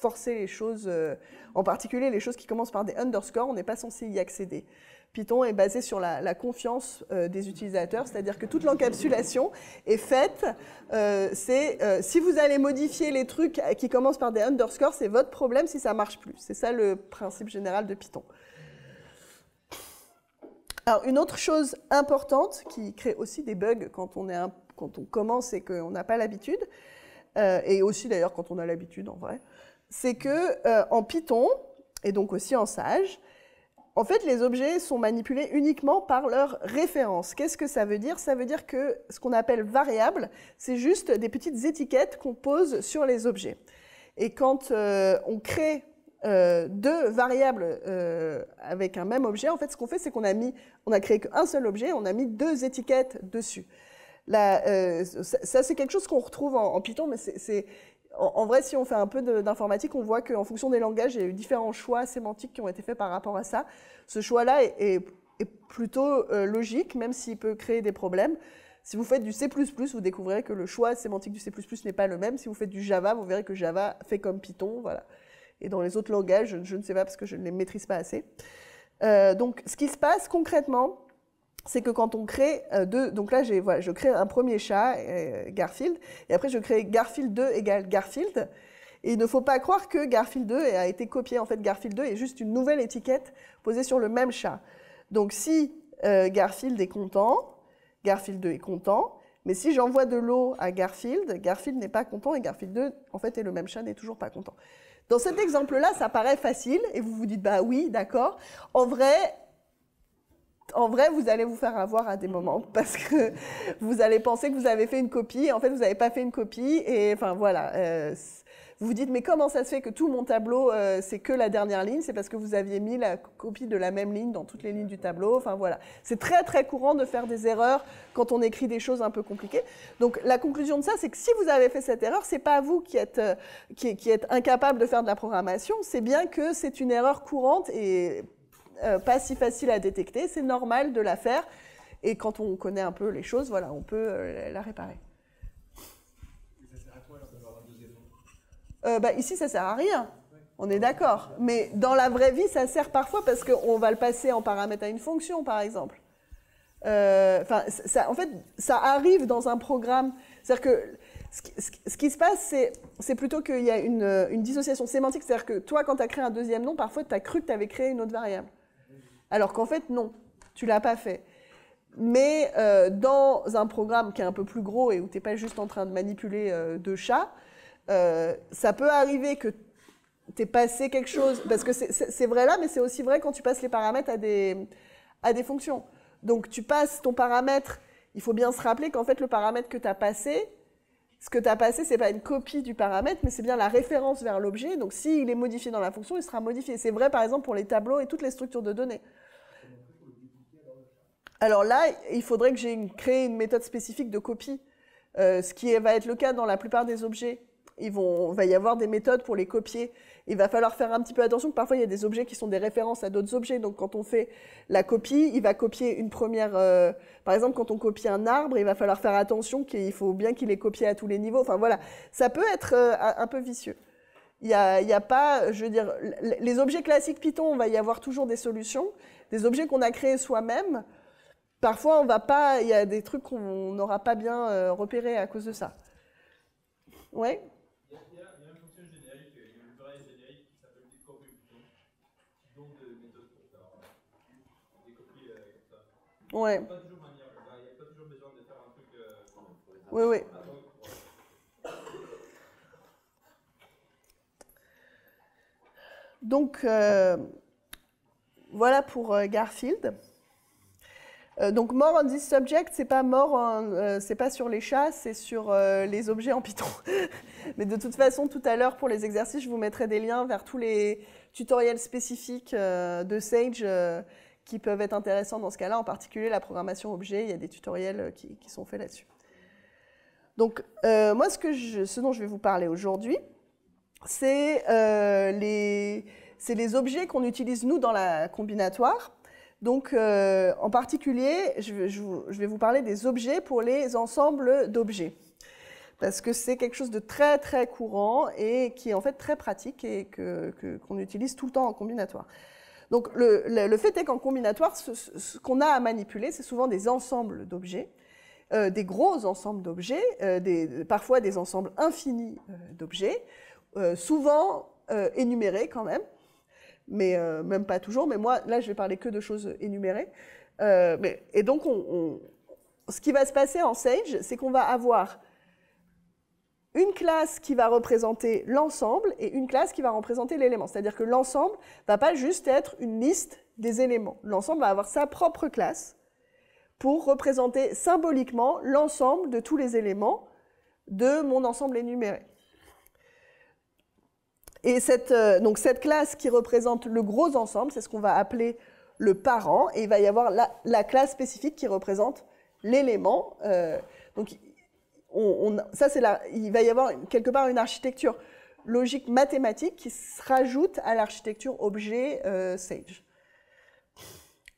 forcer les choses, euh, en particulier les choses qui commencent par des underscores, on n'est pas censé y accéder. Python est basé sur la, confiance euh, des utilisateurs, c'est-à-dire que toute l'encapsulation est faite. c'est si vous allez modifier les trucs qui commencent par des underscores, c'est votre problème si ça marche plus. C'est ça le principe général de Python. Alors une autre chose importante qui crée aussi des bugs quand on est un quand on commence et qu'on n'a pas l'habitude, euh, et aussi d'ailleurs quand on a l'habitude en vrai, c'est que euh, en Python et donc aussi en Sage, en fait, les objets sont manipulés uniquement par leur référence. Qu'est-ce que ça veut dire Ça veut dire que ce qu'on appelle variable, c'est juste des petites étiquettes qu'on pose sur les objets. Et quand euh, on crée deux variables avec un même objet, en fait, ce qu'on fait, c'est qu'on a mis, on a créé qu'un seul objet, on a mis deux étiquettes dessus la, euh, ça, c'est quelque chose qu'on retrouve en, Python, mais c'est en, en, vrai, si on fait un peu d'informatique, on voit qu'en fonction des langages, il y a eu différents choix sémantiques qui ont été faits par rapport à ça. Ce choix-là est, est, plutôt euh, logique, même s'il peut créer des problèmes. Si vous faites du C++, vous découvrirez que le choix sémantique du C++ n'est pas le même. Si vous faites du Java, vous verrez que Java fait comme Python, voilà. Et dans les autres langages, je, je ne sais pas parce que je ne les maîtrise pas assez. Euh, donc, ce qui se passe concrètement, c'est que quand on crée euh, deux, donc là je crée un premier chat, euh, Garfield, et après je crée Garfield 2 égale Garfield. Et il ne faut pas croire que Garfield 2 a été copié. En fait, Garfield 2 est juste une nouvelle étiquette posée sur le même chat. Donc si euh, Garfield est content, Garfield 2 est content, mais si j'envoie de l'eau à Garfield, Garfield n'est pas content et Garfield 2, en fait, est le même chat, n'est toujours pas content. Dans cet exemple-là, ça paraît facile et vous vous dites, bah oui, d'accord. En vrai, en vrai, vous allez vous faire avoir à des moments parce que vous allez penser que vous avez fait une copie. En fait, vous n'avez pas fait une copie. Et enfin, voilà. vous euh, vous dites, mais comment ça se fait que tout mon tableau, euh, c'est que la dernière ligne C'est parce que vous aviez mis la copie de la même ligne dans toutes les lignes du tableau. Enfin, voilà. C'est très, très courant de faire des erreurs quand on écrit des choses un peu compliquées. Donc, la conclusion de ça, c'est que si vous avez fait cette erreur, c'est pas vous qui êtes, euh, qui, qui êtes incapable de faire de la programmation. C'est bien que c'est une erreur courante et euh, pas si facile à détecter. C'est normal de la faire. Et quand on connaît un peu les choses, voilà, on peut euh, la réparer. ça euh, bah, Ici, ça sert à rien. On est d'accord. Mais dans la vraie vie, ça sert parfois parce qu'on va le passer en paramètre à une fonction, par exemple. Euh, en fait, ça arrive dans un programme. C'est-à-dire que ce qui, se passe, c'est plutôt qu'il y a une, une dissociation sémantique. C'est-à-dire que toi, quand tu as créé un deuxième nom, parfois, tu as cru que tu avais créé une autre variable. Alors qu'en fait, non, tu l'as pas fait. Mais euh, dans un programme qui est un peu plus gros et où tu n'es pas juste en train de manipuler euh, deux chats, euh, ça peut arriver que tu es passé quelque chose, parce que c'est vrai là, mais c'est aussi vrai quand tu passes les paramètres à des, à des fonctions. Donc tu passes ton paramètre, il faut bien se rappeler qu'en fait le paramètre que tu as passé, ce que tu as passé, ce n'est pas une copie du paramètre, mais c'est bien la référence vers l'objet. Donc s'il est modifié dans la fonction, il sera modifié. C'est vrai par exemple pour les tableaux et toutes les structures de données. Alors là, il faudrait que j'ai créé une méthode spécifique de copie, euh, ce qui va être le cas dans la plupart des objets il va y avoir des méthodes pour les copier. Il va falloir faire un petit peu attention. Parfois, il y a des objets qui sont des références à d'autres objets. Donc, quand on fait la copie, il va copier une première. Euh, par exemple, quand on copie un arbre, il va falloir faire attention qu'il faut bien qu'il ait copié à tous les niveaux. Enfin, voilà. Ça peut être euh, un peu vicieux. Il n'y a, a, pas, je veux dire, les objets classiques Python, on va y avoir toujours des solutions. Des objets qu'on a créés soi-même, parfois on va pas, il y a des trucs qu'on n'aura pas bien euh, repérés à cause de ça. Ouais. Ouais. Oui, oui. Ah, donc, voilà euh, pour euh, Garfield. Euh, donc, More on this subject, c'est pas mort, c'est pas sur les chats, c'est sur les objets en Python. Mais de toute façon, tout à l'heure, pour les exercices, je vous mettrai des liens vers tous les tutoriels spécifiques de Sage qui peuvent être intéressants dans ce cas-là, en particulier la programmation objet, il y a des tutoriels euh, qui, sont faits là-dessus. Donc euh, moi, ce, dont je vais vous parler aujourd'hui, euh, c'est les, objets qu'on utilise nous dans la combinatoire. Donc en particulier, je, vais vous parler des objets pour les ensembles d'objets parce que c'est quelque chose de très très courant et qui est en fait très pratique et qu'on que, utilise tout le temps en combinatoire. Donc le, fait est qu'en combinatoire, ce, qu'on a à manipuler, c'est souvent des ensembles d'objets, euh, des gros ensembles d'objets, euh, parfois des ensembles infinis euh, d'objets, souvent énumérés quand même, mais même pas toujours, mais moi là je vais parler que de choses énumérées. et donc ce qui va se passer en Sage, c'est qu'on va avoir une classe qui va représenter l'ensemble et une classe qui va représenter l'élément. C'est-à-dire que l'ensemble va pas juste être une liste des éléments. L'ensemble va avoir sa propre classe pour représenter symboliquement l'ensemble de tous les éléments de mon ensemble énuméré. Et cette, euh, donc cette classe qui représente le gros ensemble, c'est ce qu'on va appeler le parent, et il va y avoir la, classe spécifique qui représente l'élément. Euh, donc ça c'est là, il va y avoir quelque part une architecture logique mathématique qui se rajoute à l'architecture objet euh, Sage.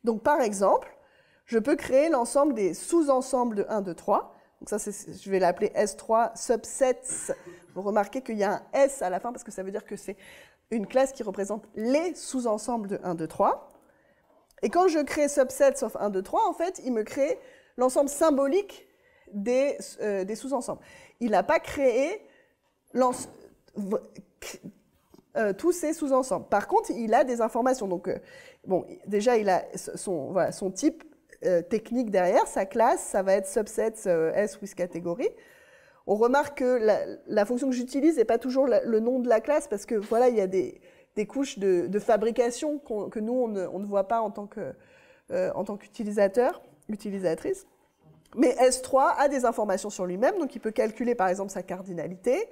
Donc par exemple, je peux créer l'ensemble des sous-ensembles de 1, 2, 3. Donc ça, je vais l'appeler S3 subsets. Vous remarquez qu'il y a un S à la fin parce que ça veut dire que c'est une classe qui représente les sous-ensembles de 1, 2, 3. Et quand je crée subsets of 1, 2, 3, en fait, il me crée l'ensemble symbolique euh, des, sous-ensembles. Il n'a pas créé euh, tous ces sous-ensembles. Par contre, il a des informations. Donc, euh, bon, déjà, il a son, type technique derrière, sa classe, ça va être subsets S with catégorie. On remarque que la, fonction que j'utilise n'est pas toujours le nom de la classe parce que voilà, il y a des, couches de, fabrication que nous, on ne, voit pas en tant qu'utilisateur, utilisatrice. Mais S3 a des informations sur lui-même, donc il peut calculer par exemple sa cardinalité.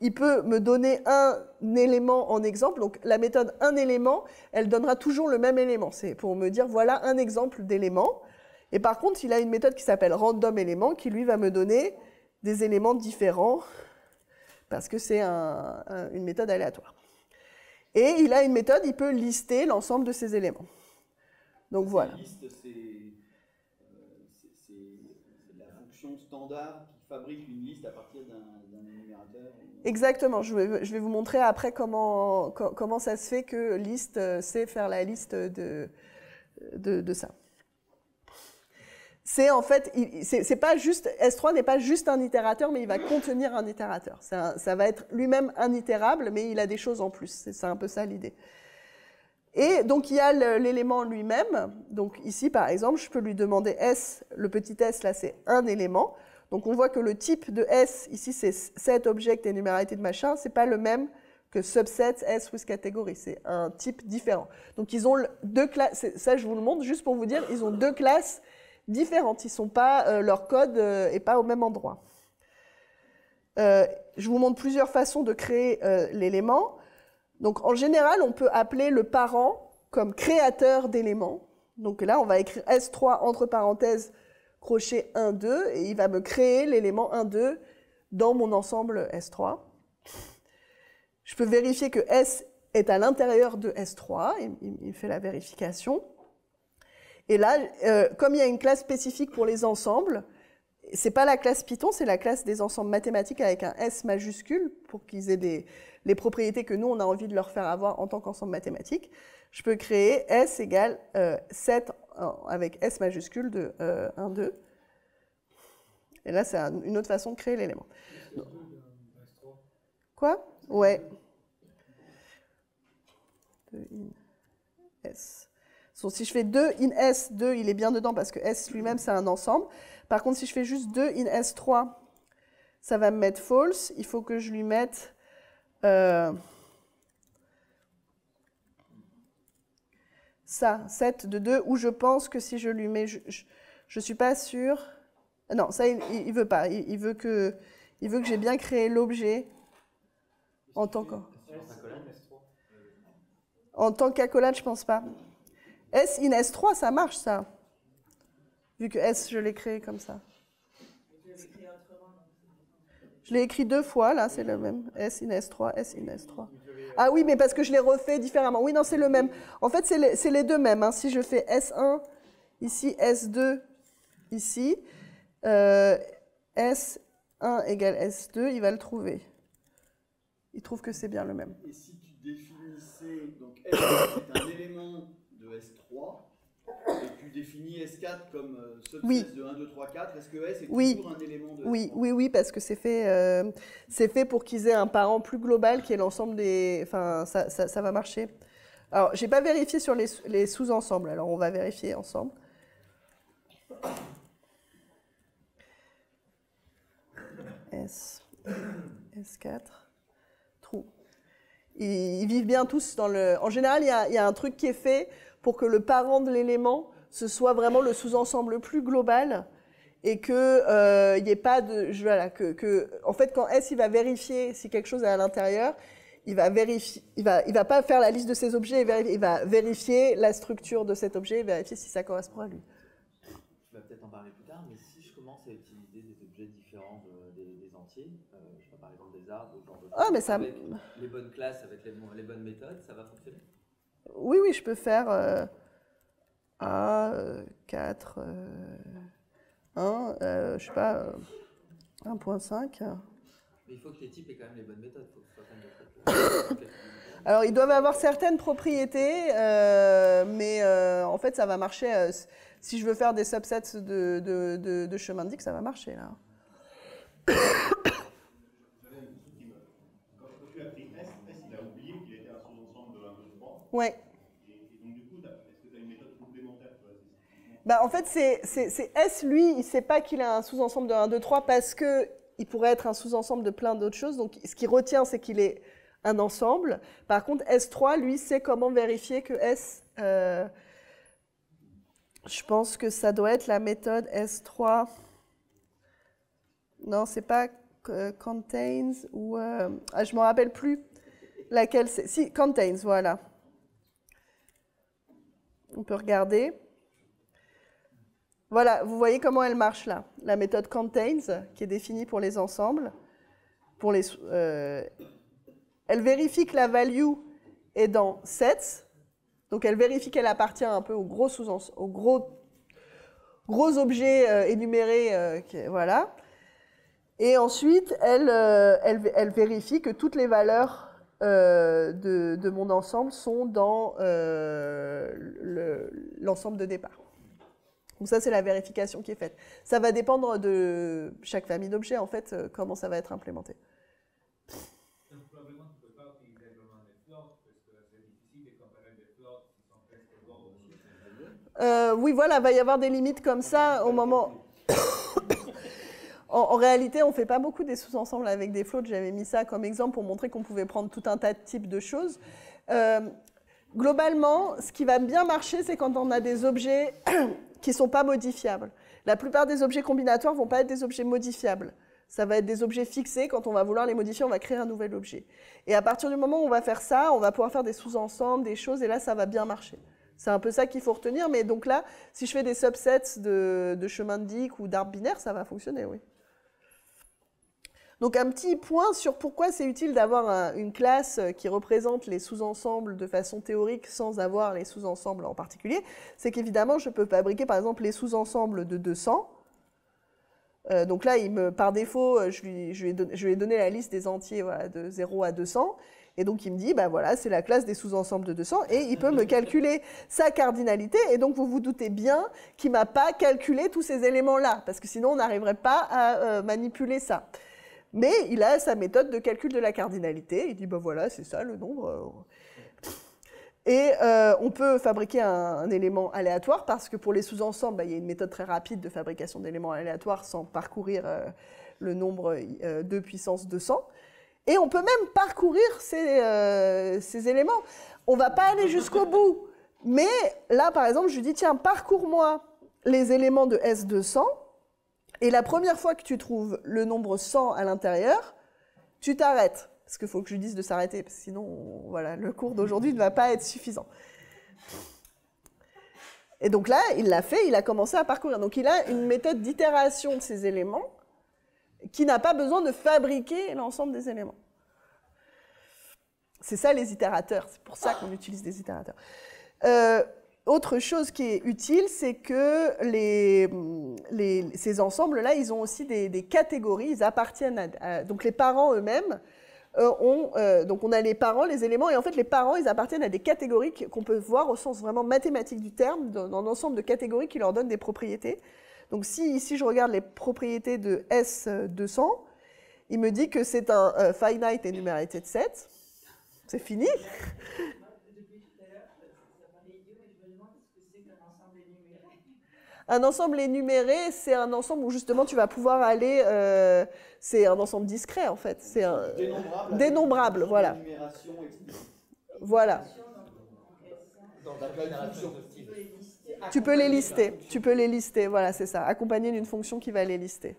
Il peut me donner un élément en exemple. Donc la méthode un élément, elle donnera toujours le même élément. C'est pour me dire voilà un exemple d'élément. Et par contre, il a une méthode qui s'appelle random élément qui lui va me donner des éléments différents parce que c'est une méthode aléatoire. Et il a une méthode, il peut lister l'ensemble de ses éléments. Donc voilà. Liste, standard qui fabrique une liste à partir d'un énumérateur Exactement. Je vais, vous montrer après comment, comment ça se fait que liste euh, sait faire la liste de, de, ça. C'est en fait, c'est pas juste S3 n'est pas juste un itérateur, mais il va contenir un itérateur. ça va être lui-même un itérable, mais il a des choses en plus. C'est un peu ça l'idée. Et donc il y a l'élément lui-même. Donc ici, par exemple, je peux lui demander S, le petit s, là, c'est un élément. Donc on voit que le type de S, ici, c'est set, object, énuméralité de machin, c'est pas le même que subset, S, with category. C'est un type différent. Donc ils ont deux classes, ça je vous le montre juste pour vous dire, ils ont deux classes différentes. Ils sont pas, euh, leur code n'est euh, est pas au même endroit. Euh, je vous montre plusieurs façons de créer l'élément. Donc en général, on peut appeler le parent comme créateur d'éléments. Donc là, on va écrire S3 entre parenthèses, crochet 1, 2, et il va me créer l'élément 1, 2 dans mon ensemble S3. Je peux vérifier que S est à l'intérieur de S3, il, fait la vérification. Et là, euh, comme il y a une classe spécifique pour les ensembles, c'est pas la classe Python, c'est la classe des ensembles mathématiques avec un S majuscule pour qu'ils aient des, les propriétés que nous, on a envie de leur faire avoir en tant qu'ensemble mathématique. Je peux créer S égale 7 euh, avec S majuscule de 1, euh, 2. Et là, c'est une autre façon de créer l'élément. Quoi Ouais. De in S. si je fais 2 in S, 2, il est bien dedans parce que S lui-même, c'est un ensemble. Par contre, si je fais juste 2 in S3, ça va me mettre false. Il faut que je lui mette euh, ça, 7 de 2, où je pense que si je lui mets, je ne suis pas sûre. Non, ça, il ne veut pas. Il, veut que, il veut que j'ai bien créé l'objet en tant que... En tant qu'accolade, je pense pas. S in S3, ça marche, ça. Vu que S, je l'ai créé comme ça. Je l'ai écrit deux fois, là, c'est le même. S in S3, S in S3. Ah oui, mais parce que je l'ai refait différemment. Oui, non, c'est le même. En fait, c'est les, deux mêmes. Hein. Si je fais S1 ici, S2 ici, euh, S1 égale S2, il va le trouver. Il trouve que c'est bien le même. Et si tu définissais, donc s un élément définis S4 comme euh, oui. de 1, 2, 3, 4. Est-ce que S est toujours un élément de... Oui, oui, oui, parce que c'est fait, euh, fait pour qu'ils aient un parent plus global qui est l'ensemble des... Enfin, ça, ça, va marcher. Alors, je n'ai pas vérifié sur les, sous-ensembles. Alors, on va vérifier ensemble. S, S4, trou. Ils, vivent bien tous dans le... En général, il y a un truc qui est fait pour que le parent de l'élément ce soit vraiment le sous-ensemble le plus global et que il euh, n'y ait pas de voilà, que, en fait quand S il va vérifier si quelque chose est à l'intérieur il va vérifier il va il va pas faire la liste de ses objets il va vérifier la structure de cet objet et vérifier si ça correspond à lui tu vas peut-être en parler plus tard mais si je commence à utiliser des objets différents des, entiers euh, je sais pas, par exemple des arbres ou ah, mais ça... les bonnes classes avec les, les, bonnes méthodes ça va fonctionner oui oui je peux faire euh, à 4, 1, je sais pas, 1.5. Euh, mais il faut que les types aient quand même les bonnes méthodes. Alors, ils doivent avoir certaines propriétés, euh, mais euh, en fait, ça va marcher. Euh, si je veux faire des subsets de, de, de, de chemin de ça va marcher. Là. Ouais. Bah, en fait, c'est S, lui, il ne sait pas qu'il a un sous-ensemble de 1, 2, 3 parce que il pourrait être un sous-ensemble de plein d'autres choses. Donc, ce qu'il retient, c'est qu'il est un ensemble. Par contre, S3, lui, sait comment vérifier que S. Euh, je pense que ça doit être la méthode S3. Non, c'est pas euh, contains ou. Euh, ah, je m'en rappelle plus laquelle c'est. Si, contains, voilà. On peut regarder. Voilà, vous voyez comment elle marche là. La méthode contains, qui est définie pour les ensembles, pour les, euh, elle vérifie que la value est dans sets, donc elle vérifie qu'elle appartient un peu aux gros, sous au gros, gros objets euh, euh, voilà. Et ensuite, elle, elle, vérifie que toutes les valeurs de, mon ensemble sont dans l'ensemble de départ. Donc ça, c'est la vérification qui est faite. Ça va dépendre de chaque famille d'objets, en fait, euh, comment ça va être implémenté. Euh, oui, voilà, il va y avoir des limites comme ça au moment. en, réalité, on ne fait pas beaucoup des sous-ensembles avec des floats. J'avais mis ça comme exemple pour montrer qu'on pouvait prendre tout un tas de types de choses. Euh, globalement, ce qui va bien marcher, c'est quand on a des objets qui ne sont pas modifiables. La plupart des objets combinatoires ne vont pas être des objets modifiables. Ça va être des objets fixés. Quand on va vouloir les modifier, on va créer un nouvel objet. Et à partir du moment où on va faire ça, on va pouvoir faire des sous-ensembles, des choses, et là, ça va bien marcher. C'est un peu ça qu'il faut retenir. Mais donc là, si je fais des subsets de, chemin de dic ou d'arbre binaire, ça va fonctionner, oui. Donc un petit point sur pourquoi c'est utile d'avoir une classe euh, qui représente les sous-ensembles de façon théorique sans avoir les sous-ensembles en particulier, c'est qu'évidemment je peux fabriquer par exemple les sous-ensembles de 200. Euh, donc là, par défaut, euh, je lui, ai donné la liste des entiers de 0 à 200. Et donc il me dit, bah voilà, c'est la classe des sous-ensembles de 200, et il peut me calculer sa cardinalité. Et donc vous vous doutez bien qu'il m'a pas calculé tous ces éléments-là, parce que sinon on n'arriverait pas à manipuler ça. Mais il a sa méthode de calcul de la cardinalité. Il dit, ben voilà, c'est ça le nombre. Euh. Et euh, on peut fabriquer un, élément aléatoire parce que pour les sous-ensembles, bah, il y a une méthode très rapide de fabrication d'éléments aléatoires sans parcourir euh, le nombre de 2 puissance 200. Et on peut même parcourir ces, ces éléments. On ne va pas aller jusqu'au bout. Mais là, par exemple, je lui dis, tiens, parcours-moi les éléments de S200 et la première fois que tu trouves le nombre 100 à l'intérieur, tu t'arrêtes. Parce qu'il faut que je dise de s'arrêter, parce sinon, voilà, le cours d'aujourd'hui ne va pas être suffisant. Et donc là, il l'a fait, il a commencé à parcourir. Donc il a une méthode d'itération de ces éléments qui n'a pas besoin de fabriquer l'ensemble des éléments. C'est ça les itérateurs, c'est pour ça qu'on utilise des itérateurs. Euh, autre chose qui est utile, c'est que les, ces ensembles-là, ils ont aussi des, catégories, ils appartiennent à, donc les parents eux-mêmes euh, ont, euh, donc on a les parents, les éléments, et en fait les parents, ils appartiennent à des catégories qu'on peut voir au sens vraiment mathématique du terme, dans, l'ensemble un ensemble de catégories qui leur donnent des propriétés. Donc si ici je regarde les propriétés de S200, euh, il me dit que c'est un finite enumerated set. C'est fini Un ensemble énuméré, c'est un ensemble où justement tu vas pouvoir aller. Euh, c'est un ensemble discret en fait. C'est un dénombrable. dénombrable voilà. Voilà. Tu peux les lister. Tu peux les lister. Voilà, c'est ça. Accompagné d'une fonction qui va les lister.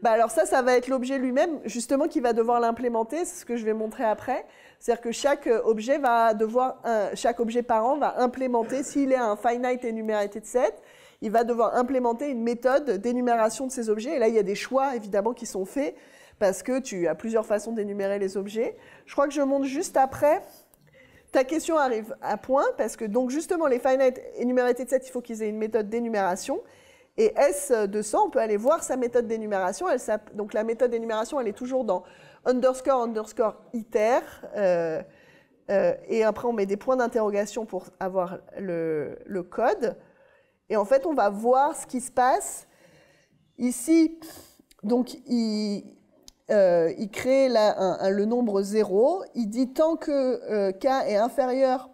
Bah alors ça, ça va être l'objet lui-même, justement, qui va devoir l'implémenter. C'est ce que je vais montrer après. C'est-à-dire que chaque euh, objet va devoir, chaque objet parent va implémenter, s'il est un finite enumerated set, il va devoir implémenter une méthode d'énumération de ces objets. Et là, il y a des choix, évidemment, qui sont faits parce que tu as plusieurs façons d'énumérer les objets. Je crois que je monte juste après. Ta question arrive à point parce que donc justement les finite enumerated sets, il faut qu'ils aient une méthode d'énumération. Et S200, on peut aller voir sa méthode d'énumération. Donc la méthode d'énumération, elle est toujours dans underscore, underscore, iter. Euh, euh, et après, on met des points d'interrogation pour avoir le, code. Et en fait, on va voir ce qui se passe. Ici, donc, il, euh, crée le nombre 0. Il dit tant que K est inférieur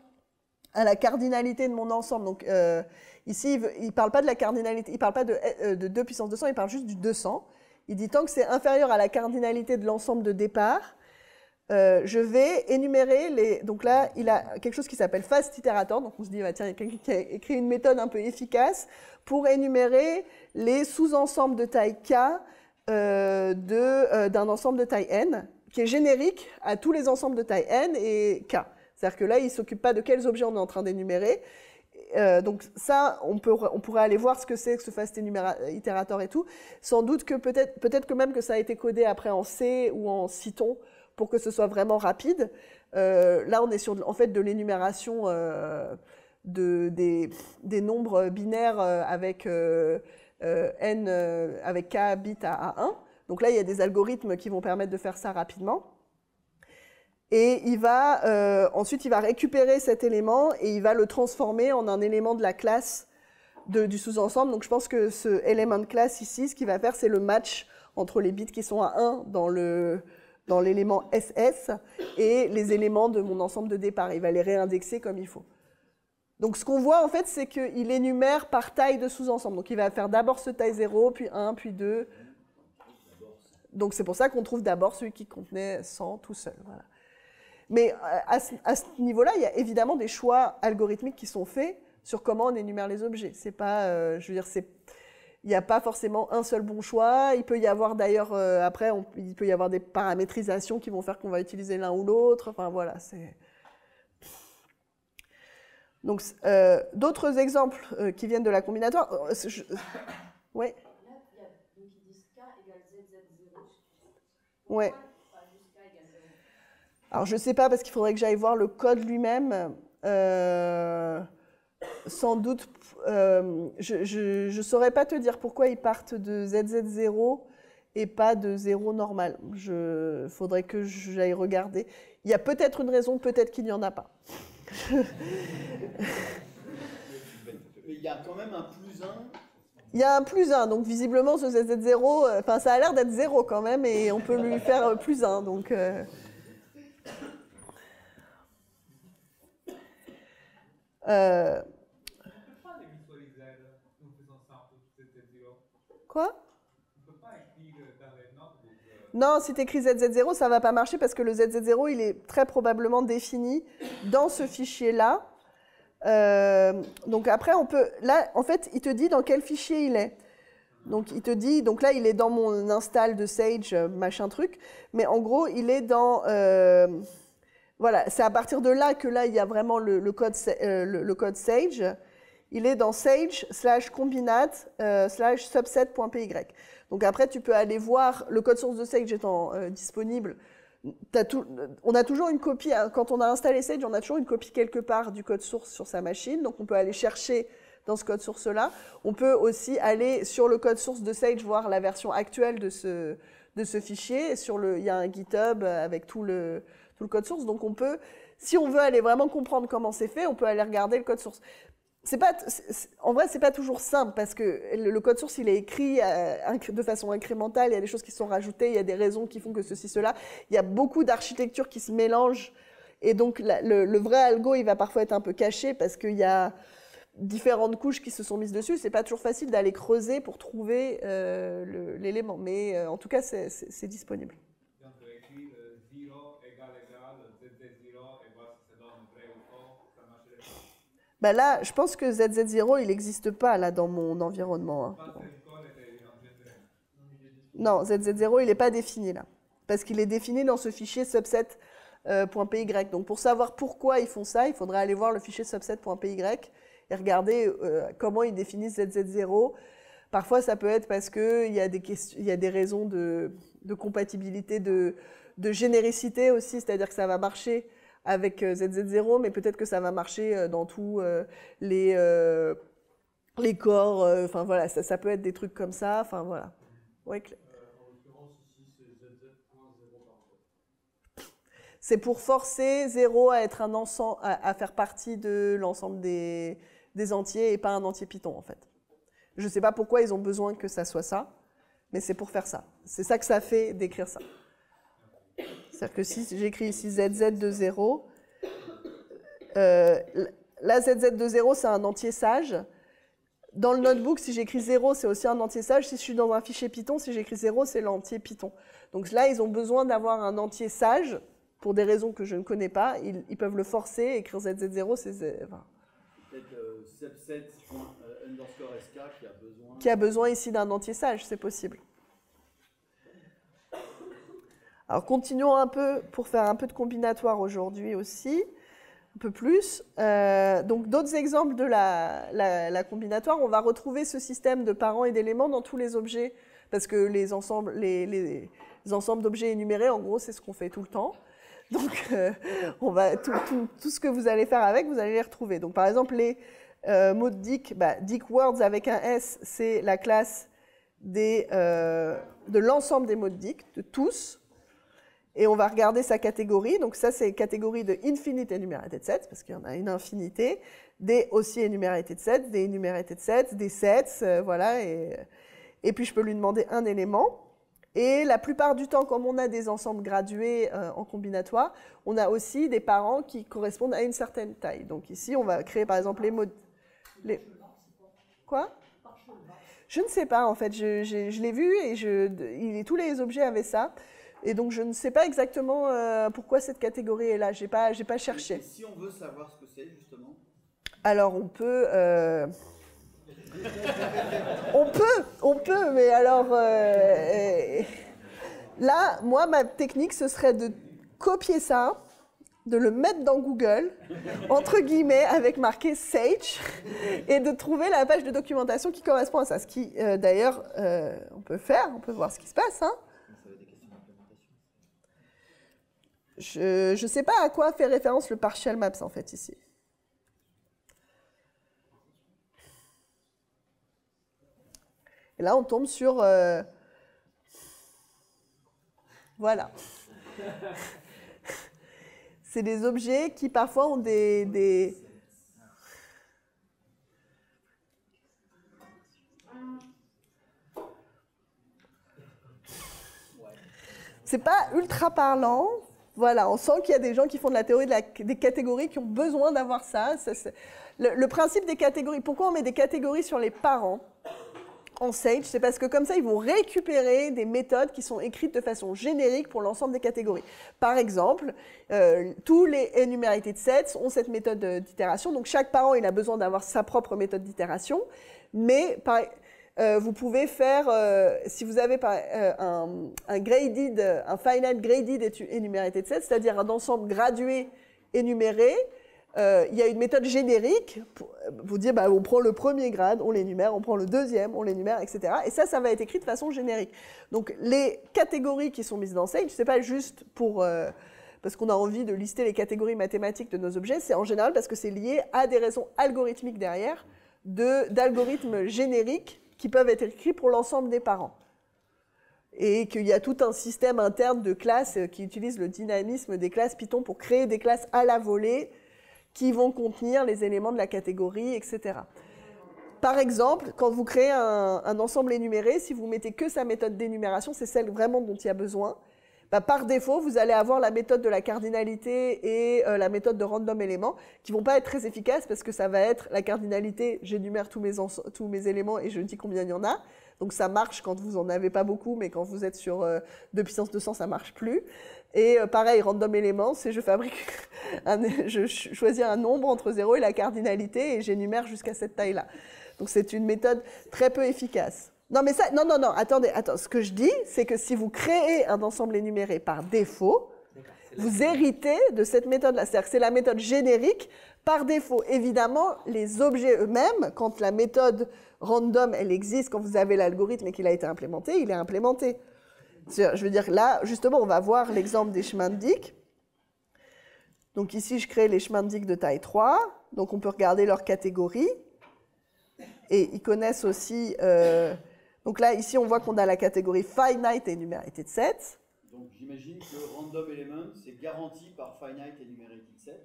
à la cardinalité de mon ensemble, donc Ici, il ne parle pas de la cardinalité, il parle pas de, 2 puissance 200, il parle juste du 200. Il dit tant que c'est inférieur à la cardinalité de l'ensemble de départ, euh, je vais énumérer les. Donc là, il a quelque chose qui s'appelle fast iterator, Donc on se dit, bah, tiens, il a quelqu'un qui a écrit une méthode un peu efficace pour énumérer les sous-ensembles de taille k euh, euh, d'un ensemble de taille n, qui est générique à tous les ensembles de taille n et k. C'est-à-dire que là, il ne s'occupe pas de quels objets on est en train d'énumérer. Euh, donc ça, on, pourrait aller voir ce que c'est que ce fast itérateur et tout. Sans doute que peut-être peut que même que ça a été codé après en C ou en Citon pour que ce soit vraiment rapide. Euh, là, on est sur en fait de l'énumération euh, de, des, nombres binaires avec n avec k bit à, à 1. Donc là, il y a des algorithmes qui vont permettre de faire ça rapidement. Et il va, euh, ensuite, il va récupérer cet élément et il va le transformer en un élément de la classe du sous-ensemble. Donc je pense que ce élément de classe ici, ce qu'il va faire, c'est le match entre les bits qui sont à 1 dans le dans l'élément SS et les éléments de mon ensemble de départ. Il va les réindexer comme il faut. Donc ce qu'on voit en fait, c'est qu'il énumère par taille de sous-ensemble. Donc il va faire d'abord ce taille 0, puis 1, puis 2. Donc c'est pour ça qu'on trouve d'abord celui qui contenait 100 tout seul. Voilà. Mais euh, à ce, niveau-là, il y a évidemment des choix algorithmiques qui sont faits sur comment on énumère les objets. C'est pas, euh, je veux dire, c'est il n'y a pas forcément un seul bon choix. Il peut y avoir d'ailleurs, euh, après, il peut y avoir des paramétrisations qui vont faire qu'on va utiliser l'un ou l'autre. Enfin voilà, c'est. Donc, d'autres exemples qui viennent de la combinatoire. Je... Oui. Alors, je ne sais pas, parce qu'il faudrait que j'aille voir le code lui-même. Euh, sans doute, euh, je ne saurais pas te dire pourquoi ils partent de ZZ0 et pas de 0 normal. Il faudrait que j'aille regarder. Il y a peut-être une raison, peut-être qu'il n'y en a pas. Il y a quand même un plus 1 il y a un plus 1, donc visiblement ce ZZ0, euh, enfin ça a l'air d'être 0 quand même, et on peut lui faire plus 1. Donc, euh, Quoi non, si tu écris ZZ0, ça ne va pas marcher parce que le ZZ0, il est très probablement défini dans ce fichier-là. Euh, donc après, on peut... Là, en fait, il te dit dans quel fichier il est. Donc il te dit, donc là il est dans mon install de Sage, euh, machin truc, mais en gros il est dans... Euh, voilà, c'est à partir de là que là il y a vraiment le, code, euh, le, code Sage. Il est dans Sage slash combinat slash subset.py. Donc après tu peux aller voir, le code source de Sage étant disponible, on a toujours une copie, hein. quand on a installé Sage, on a toujours une copie quelque part du code source sur sa machine, donc on peut aller chercher dans ce code source-là. On peut aussi aller sur le code source de Sage, voir la version actuelle de ce, de ce fichier. Sur le, il y a un GitHub avec tout le, tout le code source. Donc on peut, si on veut aller vraiment comprendre comment c'est fait, on peut aller regarder le code source. C'est pas, en vrai, c'est pas toujours simple parce que le code source il est écrit euh, de façon incrémentale. Il y a des choses qui sont rajoutées, il y a des raisons qui font que ceci, cela. Il y a beaucoup d'architectures qui se mélangent et donc le, le, vrai algo il va parfois être un peu caché parce qu'il y a différentes couches qui se sont mises dessus. C'est pas toujours facile d'aller creuser pour trouver euh, l'élément, mais euh, en tout cas, c'est disponible. Bah là, je pense que ZZ0, il n'existe pas là dans mon environnement. Hein. Non, ZZ0, il n'est pas défini là, parce qu'il est défini dans ce fichier subset.py. Euh, Donc pour savoir pourquoi ils font ça, il faudrait aller voir le fichier subset.py et regarder euh, comment ils définissent ZZ0. Parfois, ça peut être parce qu'il y, a des y a des raisons de, compatibilité, de, de, généricité aussi, c'est-à-dire que ça va marcher avec euh, ZZ0, mais peut-être que ça va marcher euh, dans tous les, les corps. Enfin voilà, ça, ça, peut être des trucs comme ça. Enfin voilà. c'est pour forcer 0 à être un ensemble, à faire partie de l'ensemble des, des entiers et pas un entier Python, en fait. Je ne sais pas pourquoi ils ont besoin que ça soit ça, mais c'est pour faire ça. C'est ça que ça fait d'écrire ça. C'est-à-dire que si j'écris ici ZZ de 0, euh, la ZZ de 0, c'est un entier sage. Dans le notebook, si j'écris 0, c'est aussi un entier sage. Si je suis dans un fichier Python, si j'écris 0, c'est l'entier Python. Donc là, ils ont besoin d'avoir un entier sage. Pour des raisons que je ne connais pas, ils, peuvent le forcer, écrire ZZ0, c'est... Euh, euh, qui a besoin... ici d'un entier-sage, c'est possible. Alors continuons un peu pour faire un peu de combinatoire aujourd'hui aussi, un peu plus. Euh, donc d'autres exemples de la, combinatoire, on va retrouver ce système de parents et d'éléments dans tous les objets, parce que les ensembles, les, ensembles d'objets énumérés, en gros, c'est ce qu'on fait tout le temps. Donc, euh, on va, tout, tout, ce que vous allez faire avec, vous allez les retrouver. Donc, par exemple, les, euh, mot de bah, Words avec un S, c'est la classe des, euh, de l'ensemble des mots d'ic de tous. Et on va regarder sa catégorie. Donc ça, c'est catégorie de infinite énumérité de sets, parce qu'il y en a une infinité, des aussi énumérité de sets, des énumérité de sets, des sets, euh, voilà. Et, et puis, je peux lui demander un élément. Et la plupart du temps, comme on a des ensembles gradués euh, en combinatoire, on a aussi des parents qui correspondent à une certaine taille. Donc ici, on va créer par exemple les mots Quoi Je ne sais pas, en fait. Je, l'ai vu et je, il, tous les objets avaient ça. Et donc, je ne sais pas exactement euh, pourquoi cette catégorie est là. Je n'ai pas, pas cherché. Et si on veut savoir ce que c'est, justement Alors, on peut... Euh, on peut, on peut, mais alors... Euh, là, moi, ma technique, ce serait de copier ça de le mettre dans Google, entre guillemets, avec marqué Sage, et de trouver la page de documentation qui correspond à ça. Ce qui, euh, d'ailleurs, euh, on peut faire, on peut voir ce qui se passe. Hein. Je ne sais pas à quoi fait référence le partial maps, en fait, ici. Et là, on tombe sur... Euh, voilà. C'est des objets qui parfois ont des, c'est pas ultra parlant. Voilà, on sent qu'il y a des gens qui font de la théorie des catégories qui ont besoin d'avoir ça. le, principe des catégories, pourquoi on met des catégories sur les parents en Sage, c'est parce que comme ça, ils vont récupérer des méthodes qui sont écrites de façon générique pour l'ensemble des catégories. Par exemple, euh, tous les énumérités de sets ont cette méthode euh, d'itération, donc chaque parent, il a besoin d'avoir sa propre méthode d'itération, mais euh, vous pouvez faire, si vous avez un, un graded, un finite graded énumérité de sets, c'est-à-dire un ensemble gradué énuméré, euh, il y a une méthode générique. Pour, euh, vous dire, bah, on prend le premier grade, on l'énumère, on prend le deuxième, on l'énumère, etc. Et ça, ça va être écrit de façon générique. Donc les catégories qui sont mises dans Sage, ce n'est pas juste pour... Euh, parce qu'on a envie de lister les catégories mathématiques de nos objets, c'est en général parce que c'est lié à des raisons algorithmiques derrière, d'algorithmes génériques qui peuvent être écrits pour l'ensemble des parents et qu'il y a tout un système interne de classes qui utilise le dynamisme des classes Python pour créer des classes à la volée qui vont contenir les éléments de la catégorie, etc. Par exemple, quand vous créez un, ensemble énuméré, si vous mettez que sa méthode d'énumération, c'est celle vraiment dont il y a besoin, bah, par défaut, vous allez avoir la méthode de la cardinalité et euh, la méthode de random élément qui vont pas être très efficaces parce que ça va être la cardinalité, j'énumère tous mes, tous mes éléments et je dis combien il y en a. Donc ça marche quand vous en avez pas beaucoup, mais quand vous êtes sur 2 euh, puissance 200, ça marche plus. Et euh, pareil, random element, c'est je fabrique, je choisis un nombre entre 0 et la cardinalité et j'énumère jusqu'à cette taille-là. Donc c'est une méthode très peu efficace. Non, mais ça, non, non, non, attendez, attendez. Ce que je dis, c'est que si vous créez un ensemble énuméré par défaut, vous héritez de cette méthode-là. C'est-à-dire que c'est la méthode générique par défaut. Évidemment, les objets eux-mêmes, quand la méthode random, elle existe, quand vous avez l'algorithme et qu'il a été implémenté, il est implémenté. Je veux dire, là, justement, on va voir l'exemple des chemins de DIC. Donc ici, je crée les chemins de de DIC taille 3. Donc on peut regarder leur catégorie. Et ils connaissent aussi... Euh, donc là, ici, on voit qu'on a la catégorie finite et de 7. Donc j'imagine que random element, c'est garanti par finite et de set.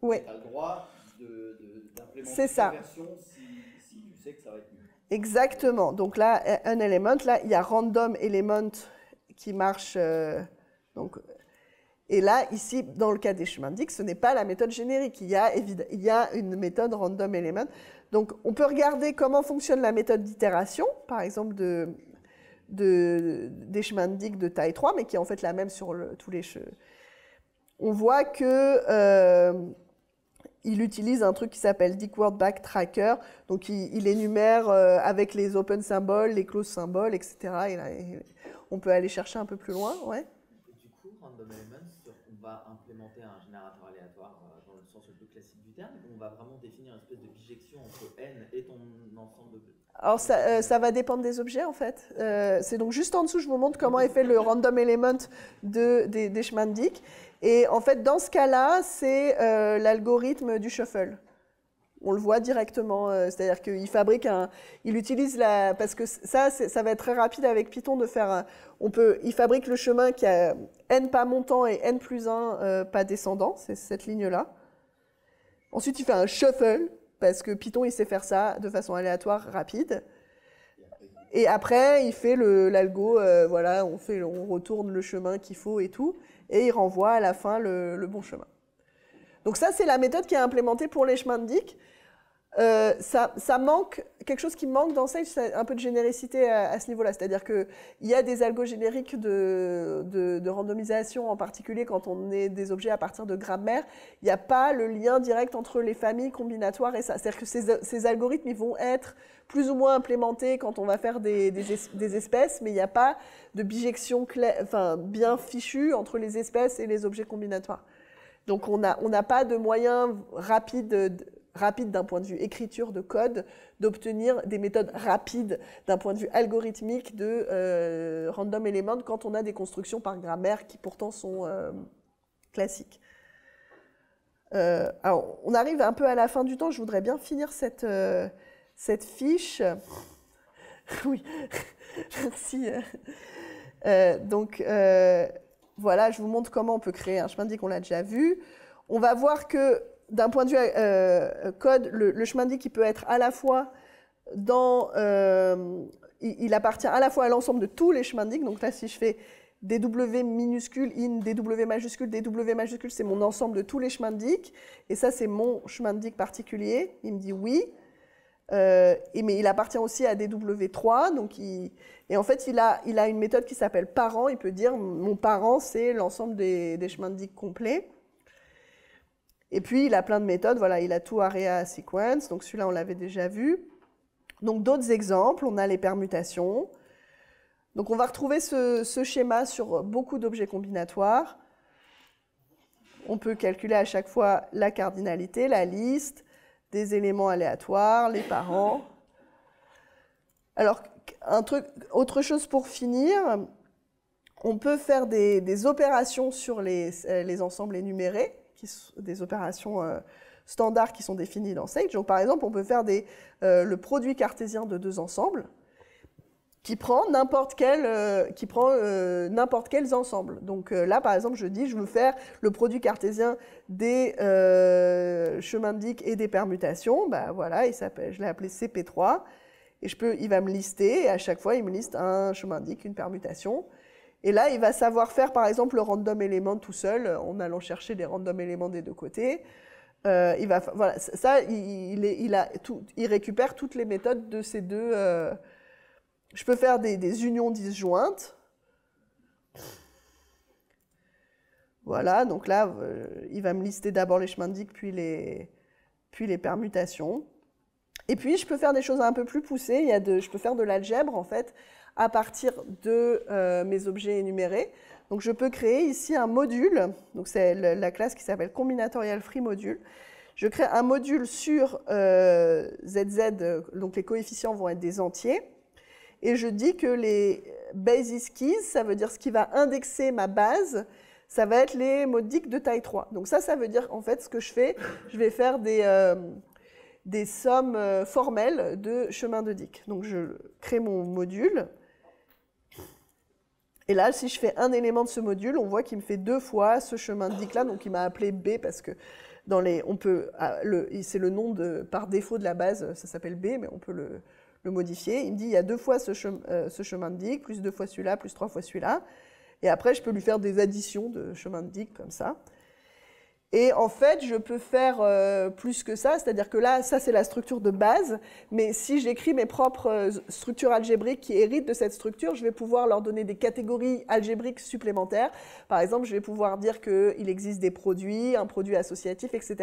Oui. Tu as le droit d'implémenter la version si, tu sais que ça va être mieux. Exactement. Donc là, un element, là, il y a random element qui marche. Euh, donc, et là, ici, dans le cas des chemins Schmandic, ce n'est pas la méthode générique. Il y, a, il y a une méthode random element. Donc, on peut regarder comment fonctionne la méthode d'itération, par exemple, de, de, des de taille 3, mais qui est en fait la même sur tous les On voit que euh, il utilise un truc qui s'appelle Dick Word Back Tracker. Donc, il, énumère euh, avec les open symboles, les close symboles, etc. Et on peut aller chercher un peu plus loin, ouais. Du coup, Random Elements, on va implémenter un générateur aléatoire euh, dans le sens le plus classique du terme, on va vraiment définir une espèce de bijection entre n et ton ensemble de... Alors, ça, euh, ça va dépendre des objets, en fait. Euh, c'est donc juste en dessous, je vous montre comment est fait le Random Element des, chemins de Dick. Et en fait, dans ce cas-là, c'est l'algorithme du shuffle. On le voit directement, euh, c'est-à-dire qu'il fabrique un, il utilise la, parce que ça, ça va être très rapide avec Python de faire, un, on peut, il fabrique le chemin qui a n pas montant et n plus 1 euh, pas descendant, c'est cette ligne-là. Ensuite, il fait un shuffle, parce que Python, il sait faire ça de façon aléatoire, rapide. Et après, il fait l'algo, euh, voilà, on, fait, on retourne le chemin qu'il faut et tout, et il renvoie à la fin le bon chemin. Donc ça, c'est la méthode qui est implémentée pour les chemins de DIC. Euh, ça, manque, quelque chose qui manque dans Sage, c'est un peu de généricité à, ce niveau-là. C'est-à-dire qu'il y a des algos génériques de, randomisation, en particulier quand on est des objets à partir de grammaire. Il n'y a pas le lien direct entre les familles combinatoires et ça. C'est-à-dire que ces, algorithmes, ils vont être plus ou moins implémentés quand on va faire des, espèces, mais il n'y a pas de bijection enfin, bien fichue entre les espèces et les objets combinatoires. Donc on n'a pas de moyens rapides euh, rapide d'un point de vue écriture de code, d'obtenir des méthodes rapides d'un point de vue algorithmique de euh, random element quand on a des constructions par grammaire qui pourtant sont euh, classiques. alors, on arrive un peu à la fin du temps, je voudrais bien finir cette, cette fiche. oui, merci. donc, voilà, je vous montre comment on peut créer un chemin de qu'on l'a déjà vu. On va voir que d'un point de vue euh, code, le, chemin de qui peut être à la fois dans... Euh, il, appartient à la fois à l'ensemble de tous les chemins de Donc là, si je fais DW minuscule, in, DW majuscule, DW majuscule, c'est mon ensemble de tous les chemins de dic. Et ça, c'est mon chemin de dic particulier. Il me dit oui. Euh, et, mais il appartient aussi à DW3. Donc et en fait, il a, une méthode qui s'appelle parent. Il peut dire mon parent, c'est l'ensemble des, chemins de digue complets. Et puis, il a plein de méthodes. Voilà, il a tout area sequence. Donc celui-là, on l'avait déjà vu. Donc d'autres exemples, on a les permutations. Donc on va retrouver ce schéma sur beaucoup d'objets combinatoires. On peut calculer à chaque fois la cardinalité, la liste, des éléments aléatoires, les parents. Alors, un truc, autre chose pour finir, on peut faire des, opérations sur les, ensembles énumérés, qui des opérations euh, standards qui sont définies dans Sage. par exemple, on peut faire des, euh, le produit cartésien de deux ensembles qui prend n'importe quel, euh, qui prend euh, n'importe quels ensembles. Donc euh, là, par exemple, je dis, je veux faire le produit cartésien des chemins de et des permutations. Bah voilà, il s'appelle, je l'ai appelé CP3. Et je peux, il va me lister. Et à chaque fois, il me liste un chemin de une permutation. Et là, il va savoir faire, par exemple, le random élément tout seul, en allant chercher des random éléments des deux côtés. il va, voilà, ça, il, il a tout, il récupère toutes les méthodes de ces deux. Je peux faire des, unions disjointes. Voilà, donc là, euh, il va me lister d'abord les chemins de digue, puis les, puis les permutations. Et puis, je peux faire des choses un peu plus poussées. Il y a de, je peux faire de l'algèbre, en fait, à partir de euh, mes objets énumérés. Donc, je peux créer ici un module. Donc, c'est la classe qui s'appelle Combinatorial Free Module. Je crée un module sur ZZ, euh, donc les coefficients vont être des entiers et je dis que les basis keys, ça veut dire ce qui va indexer ma base, ça va être les modiques de taille 3. Donc ça, ça veut dire en fait ce que je fais, je vais faire des, euh, des sommes euh, formelles de chemin de dic. Donc je crée mon module. Et là, si je fais un élément de ce module, on voit qu'il me fait deux fois ce chemin de dic là Donc il m'a appelé B parce que dans les, on peut, ah, c'est le nom de, par défaut de la base, ça s'appelle B, mais on peut le, le modifier. Il me dit, il y a deux fois euh, ce, chemin, de digue, plus deux fois celui-là, plus trois fois celui-là. Et après, je peux lui faire des additions de chemins de digue comme ça. Et en fait, je peux faire euh, plus que ça, c'est-à-dire que là, ça c'est la structure de base, mais si j'écris mes propres euh, structures algébriques qui héritent de cette structure, je vais pouvoir leur donner des catégories algébriques supplémentaires. Par exemple, je vais pouvoir dire qu'il existe des produits, un produit associatif, etc.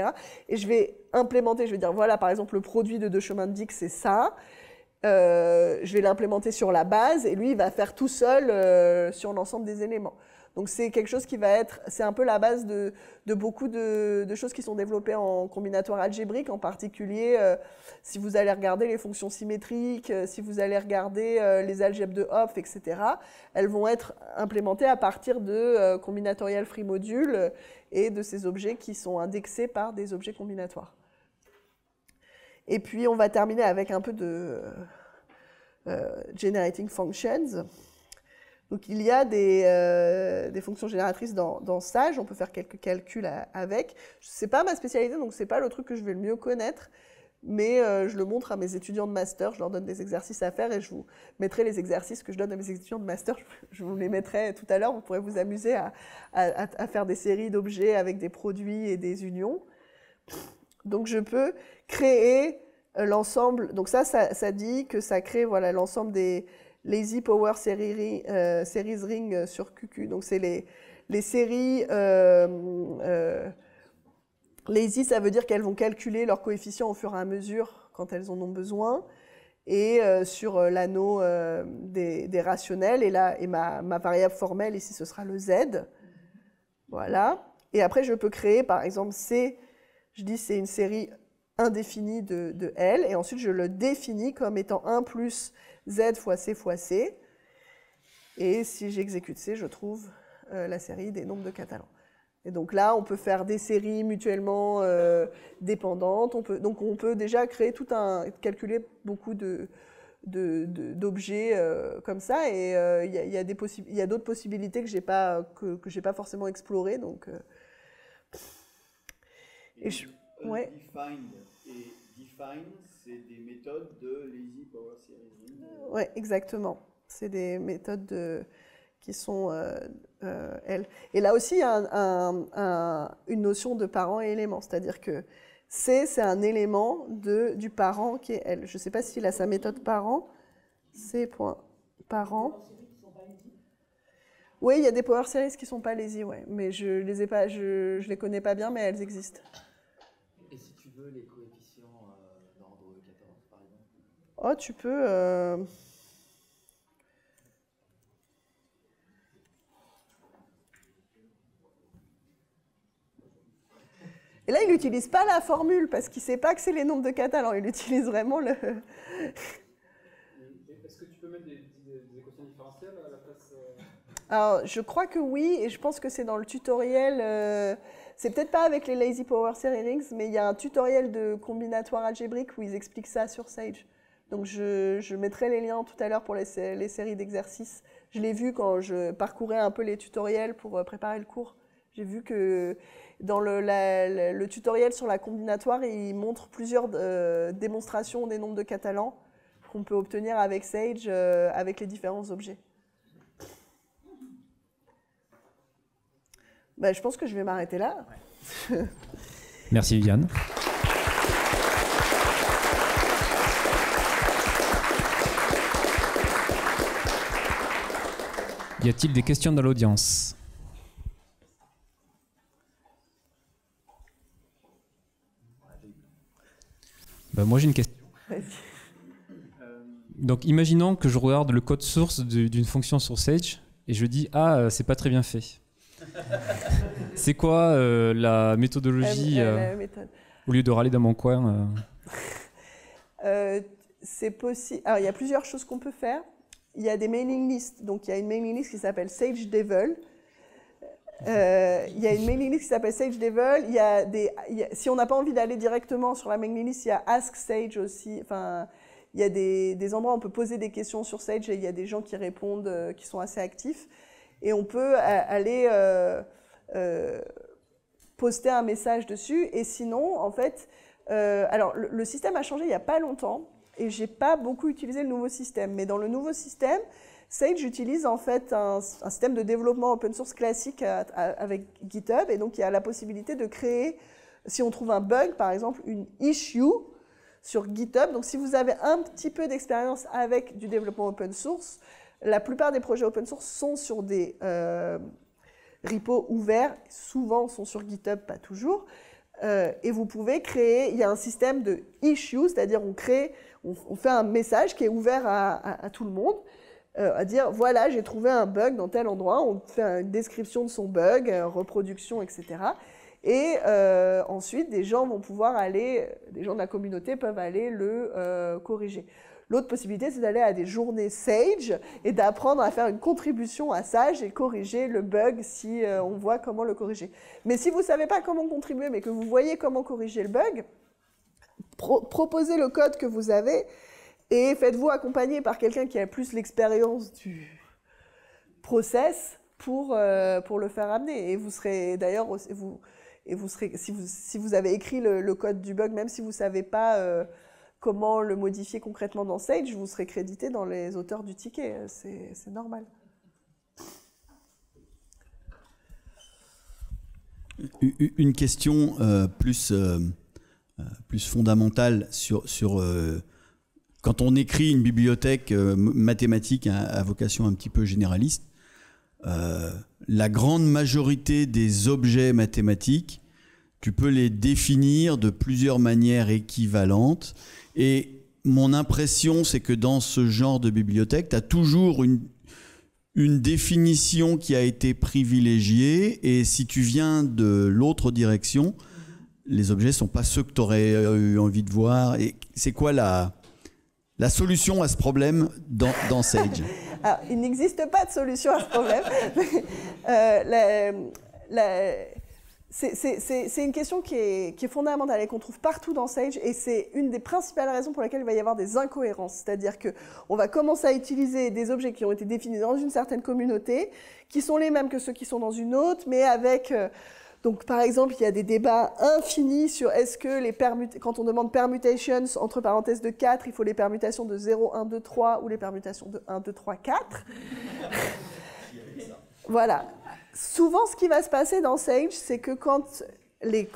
Et je vais implémenter, je vais dire, voilà, par exemple, le produit de deux chemins de digue, c'est ça. Euh, je vais l'implémenter sur la base et lui, il va faire tout seul euh, sur l'ensemble des éléments. Donc c'est quelque chose qui va être, c'est un peu la base de, beaucoup de, choses qui sont développées en combinatoire algébrique, en particulier euh, si vous allez regarder les fonctions symétriques, si vous allez regarder les algèbres de Hopf, etc. Elles vont être implémentées à partir de combinatorial free module et de ces objets qui sont indexés par des objets combinatoires. Et puis, on va terminer avec un peu de euh, euh, generating functions. Donc, il y a des, euh, fonctions génératrices dans, Sage. On peut faire quelques calculs avec. Ce n'est pas ma spécialité, donc ce n'est pas le truc que je vais le mieux connaître. Mais je le montre à mes étudiants de master. Je leur donne des exercices à faire et je vous mettrai les exercices que je donne à mes étudiants de master. Je vous les mettrai tout à l'heure. Vous pourrez vous amuser à, à faire des séries d'objets avec des produits et des unions. Donc je peux créer euh, l'ensemble. Donc ça, ça, dit que ça crée voilà l'ensemble des Lazy Power Series, euh, Ring euh, sur QQ. Donc c'est les, séries Lazy, ça veut dire qu'elles vont calculer leurs coefficients au fur et à mesure quand elles en ont besoin. Et sur l'anneau des, rationnels, et là, et ma, ma, variable formelle ici, ce sera le Z. Voilà. Et après, je peux créer, par exemple, C je dis c'est une série indéfinie de, L, et ensuite je le définis comme étant 1 plus Z fois C fois C. Et si j'exécute C, je trouve euh, la série des nombres de Catalans. Et donc là, on peut faire des séries mutuellement euh, dépendantes. On peut, donc on peut déjà créer tout un, calculer beaucoup de, d'objets euh, comme ça. Et il y, a, d'autres possibilités que je n'ai pas, que, que pas forcément explorées. Donc et, et euh, Define, c'est des méthodes de Lazy Power Series. Euh, oui, exactement. C'est des méthodes de, qui sont euh, L. Et là aussi, il y a une notion de parent et élément, c'est-à-dire que C, c'est un élément de, du parent qui est elle. Je ne sais pas s'il a sa méthode parent. C. Parent. Oui, il y a des Power Series qui sont pas les ouais. Mais je les ai pas, je, je les connais pas bien, mais elles existent. Et si tu veux les coefficients euh, d'ordre 14, par exemple Oh, tu peux. Euh... Et là, il n'utilise pas la formule parce qu'il ne sait pas que c'est les nombres de catalans. Il utilise vraiment le. Est-ce que tu peux mettre des alors, je crois que oui, et je pense que c'est dans le tutoriel. Euh, c'est peut-être pas avec les Lazy Power Rings, mais il y a un tutoriel de combinatoire algébrique où ils expliquent ça sur Sage. Donc, je, mettrai les liens tout à l'heure pour les, séries d'exercices. Je l'ai vu quand je parcourais un peu les tutoriels pour euh, préparer le cours. J'ai vu que dans le, tutoriel sur la combinatoire, il montre plusieurs euh, démonstrations des nombres de catalans qu'on peut obtenir avec Sage, avec les différents objets. Bah, je pense que je vais m'arrêter là. Merci Yann. Y a-t-il des questions dans l'audience bah, Moi j'ai une question. Donc imaginons que je regarde le code source d'une fonction sur Sage et je dis ah euh, c'est pas très bien fait. C'est quoi euh, la méthodologie euh, euh, au lieu de râler dans mon coin C'est possible. il y a plusieurs choses qu'on peut faire. Il y a des mailing lists. Donc, il y a une mailing list qui s'appelle Sage Devil. il y a une mailing list qui s'appelle Sage Devil. si on n'a pas envie d'aller directement sur la mailing list, il y a Ask Sage aussi. il y a des, endroits où on peut poser des questions sur Sage et il y a des gens qui répondent, qui sont assez actifs et on peut euh, aller euh, euh, poster un message dessus. Et sinon, en fait, alors le, système a changé il n'y a pas longtemps et j'ai pas beaucoup utilisé le nouveau système. Mais dans le nouveau système, Sage utilise en fait un, système de développement open source classique avec GitHub et donc il y a la possibilité de créer, si on trouve un bug par exemple, une issue sur GitHub. Donc si vous avez un petit peu d'expérience avec du développement open source, la plupart des projets open source sont sur des euh, repos ouverts, souvent sont sur GitHub, pas toujours. Euh, et vous pouvez créer, il y a un système de issue, c'est-à-dire on crée, on, fait un message qui est ouvert à, tout le monde, euh, à dire voilà j'ai trouvé un bug dans tel endroit, on fait une description de son bug, reproduction, etc. Et ensuite, des gens vont pouvoir aller, des gens de la communauté peuvent aller le corriger. L'autre possibilité, c'est d'aller à des journées Sage et d'apprendre à faire une contribution à Sage et corriger le bug si euh, on voit comment le corriger. Mais si vous ne savez pas comment contribuer, mais que vous voyez comment corriger le bug, proposez le code que vous avez et faites-vous accompagner par quelqu'un qui a plus l'expérience du process pour, euh, pour le faire amener. Et vous serez d'ailleurs, vous, et vous serez, si vous, si vous avez écrit le, code du bug, même si vous savez pas euh, comment le modifier concrètement dans Sage, vous serez crédité dans les auteurs du ticket. C'est normal. Une question euh, plus, euh, euh, plus fondamentale sur, sur quand on écrit une bibliothèque mathématique à, vocation un petit peu généraliste, la grande majorité des objets mathématiques, tu peux les définir de plusieurs manières équivalentes et mon impression, c'est que dans ce genre de bibliothèque, tu as toujours une, une définition qui a été privilégiée. Et si tu viens de l'autre direction, les objets sont pas ceux que tu aurais euh, eu envie de voir. Et c'est quoi la, la solution à ce problème dans, dans Sage ah, il n'existe pas de solution à ce problème. Euh, la, c'est une question qui est, fondamentale et qu'on trouve partout dans Sage et c'est une des principales raisons pour laquelle il va y avoir des incohérences. C'est-à-dire que on va commencer à utiliser des objets qui ont été définis dans une certaine communauté, qui sont les mêmes que ceux qui sont dans une autre, mais avec... Euh, donc, par exemple, il y a des débats infinis sur est-ce que les quand on demande permutations entre parenthèses de 4, il faut les permutations de 0, 1, 2, 3 ou les permutations de 1, 2, 3, 4. voilà. Souvent, ce qui va se passer dans Sage, c'est que quand les,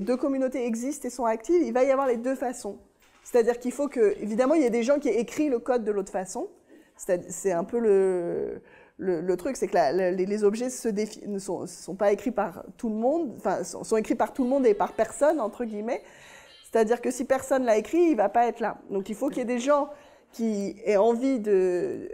deux communautés existent et sont actives, il va y avoir les deux façons. C'est-à-dire qu'il faut que, évidemment, il y a des gens qui écrivent le code de l'autre façon. C'est un peu le, truc, c'est que les, objets se ne sont, pas écrits par tout le monde, enfin, sont, écrits par tout le monde et par personne, entre guillemets. C'est-à-dire que si personne l'a écrit, il ne va pas être là. Donc il faut qu'il y ait des gens qui aient envie de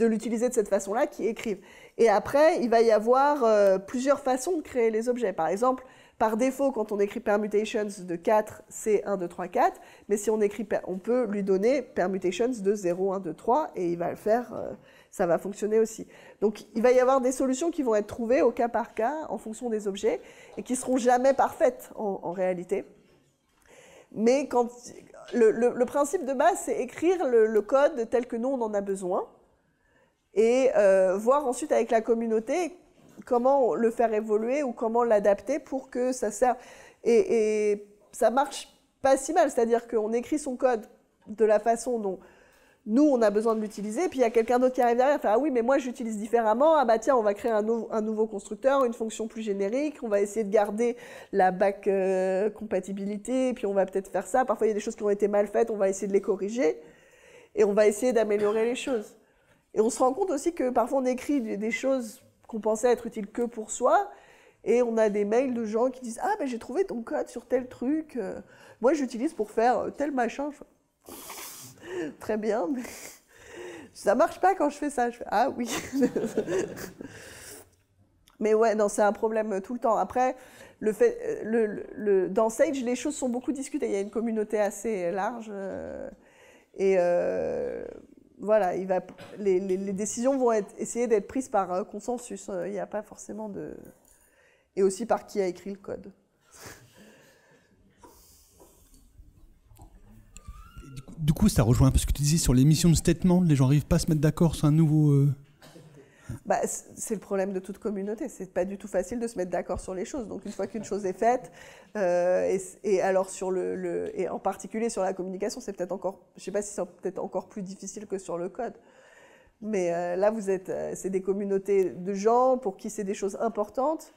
l'utiliser de cette façon-là, qui écrivent. Et après, il va y avoir euh, plusieurs façons de créer les objets. Par exemple, par défaut, quand on écrit permutations de 4, c'est 1, 2, 3, 4. Mais si on écrit, on peut lui donner permutations de 0, 1, 2, 3, et il va le faire, euh, ça va fonctionner aussi. Donc, il va y avoir des solutions qui vont être trouvées au cas par cas, en fonction des objets, et qui seront jamais parfaites en, réalité. Mais le, principe de base, c'est écrire le, le code tel que nous, on en a besoin et euh, voir ensuite avec la communauté comment le faire évoluer ou comment l'adapter pour que ça serve. Et, et ça marche pas si mal, c'est-à-dire qu'on écrit son code de la façon dont nous, on a besoin de l'utiliser, puis il y a quelqu'un d'autre qui arrive derrière, enfin ah oui, mais moi j'utilise différemment, ah bah tiens, on va créer un, nouveau constructeur, une fonction plus générique, on va essayer de garder la bac euh, compatibilité, puis on va peut-être faire ça. Parfois, il y a des choses qui ont été mal faites, on va essayer de les corriger, et on va essayer d'améliorer les choses. Et on se rend compte aussi que parfois on écrit des choses qu'on pensait être utiles que pour soi, et on a des mails de gens qui disent Ah, mais j'ai trouvé ton code sur tel truc, euh, moi j'utilise pour faire euh, tel machin. Très bien, mais ça marche pas quand je fais ça. Ah oui Mais ouais, non, c'est un problème euh, tout le temps. Après, le fait, le, dans Sage, les choses sont beaucoup discutées. Il y a une communauté assez large. et euh, voilà, il va, les, décisions vont être, essayer d'être prises par euh, consensus. Euh, il n'y a pas forcément de. Et aussi par qui a écrit le code. Du coup, ça rejoint ce que tu disais sur l'émission de statement, les gens n'arrivent pas à se mettre d'accord sur un nouveau. Euh, bah, c'est le problème de toute communauté. C'est pas du tout facile de se mettre d'accord sur les choses. Donc, une fois qu'une chose est faite, euh, et, alors sur le, et en particulier sur la communication, c'est peut-être encore, je sais pas si c'est peut-être encore plus difficile que sur le code. Mais euh, là, vous êtes, euh, c'est des communautés de gens pour qui c'est des choses importantes,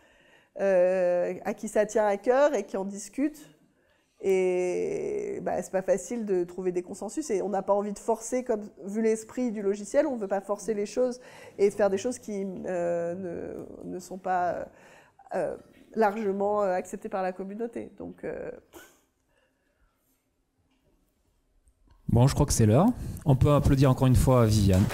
à qui ça tient à cœur et qui en discutent. Et bah, c'est pas facile de trouver des consensus et on n'a pas envie de forcer, comme vu l'esprit du logiciel, on ne veut pas forcer les choses et faire des choses qui euh, ne, ne, sont pas euh, largement euh, acceptées par la communauté. Donc. Bon, je crois que c'est l'heure. On peut applaudir encore une fois Viviane.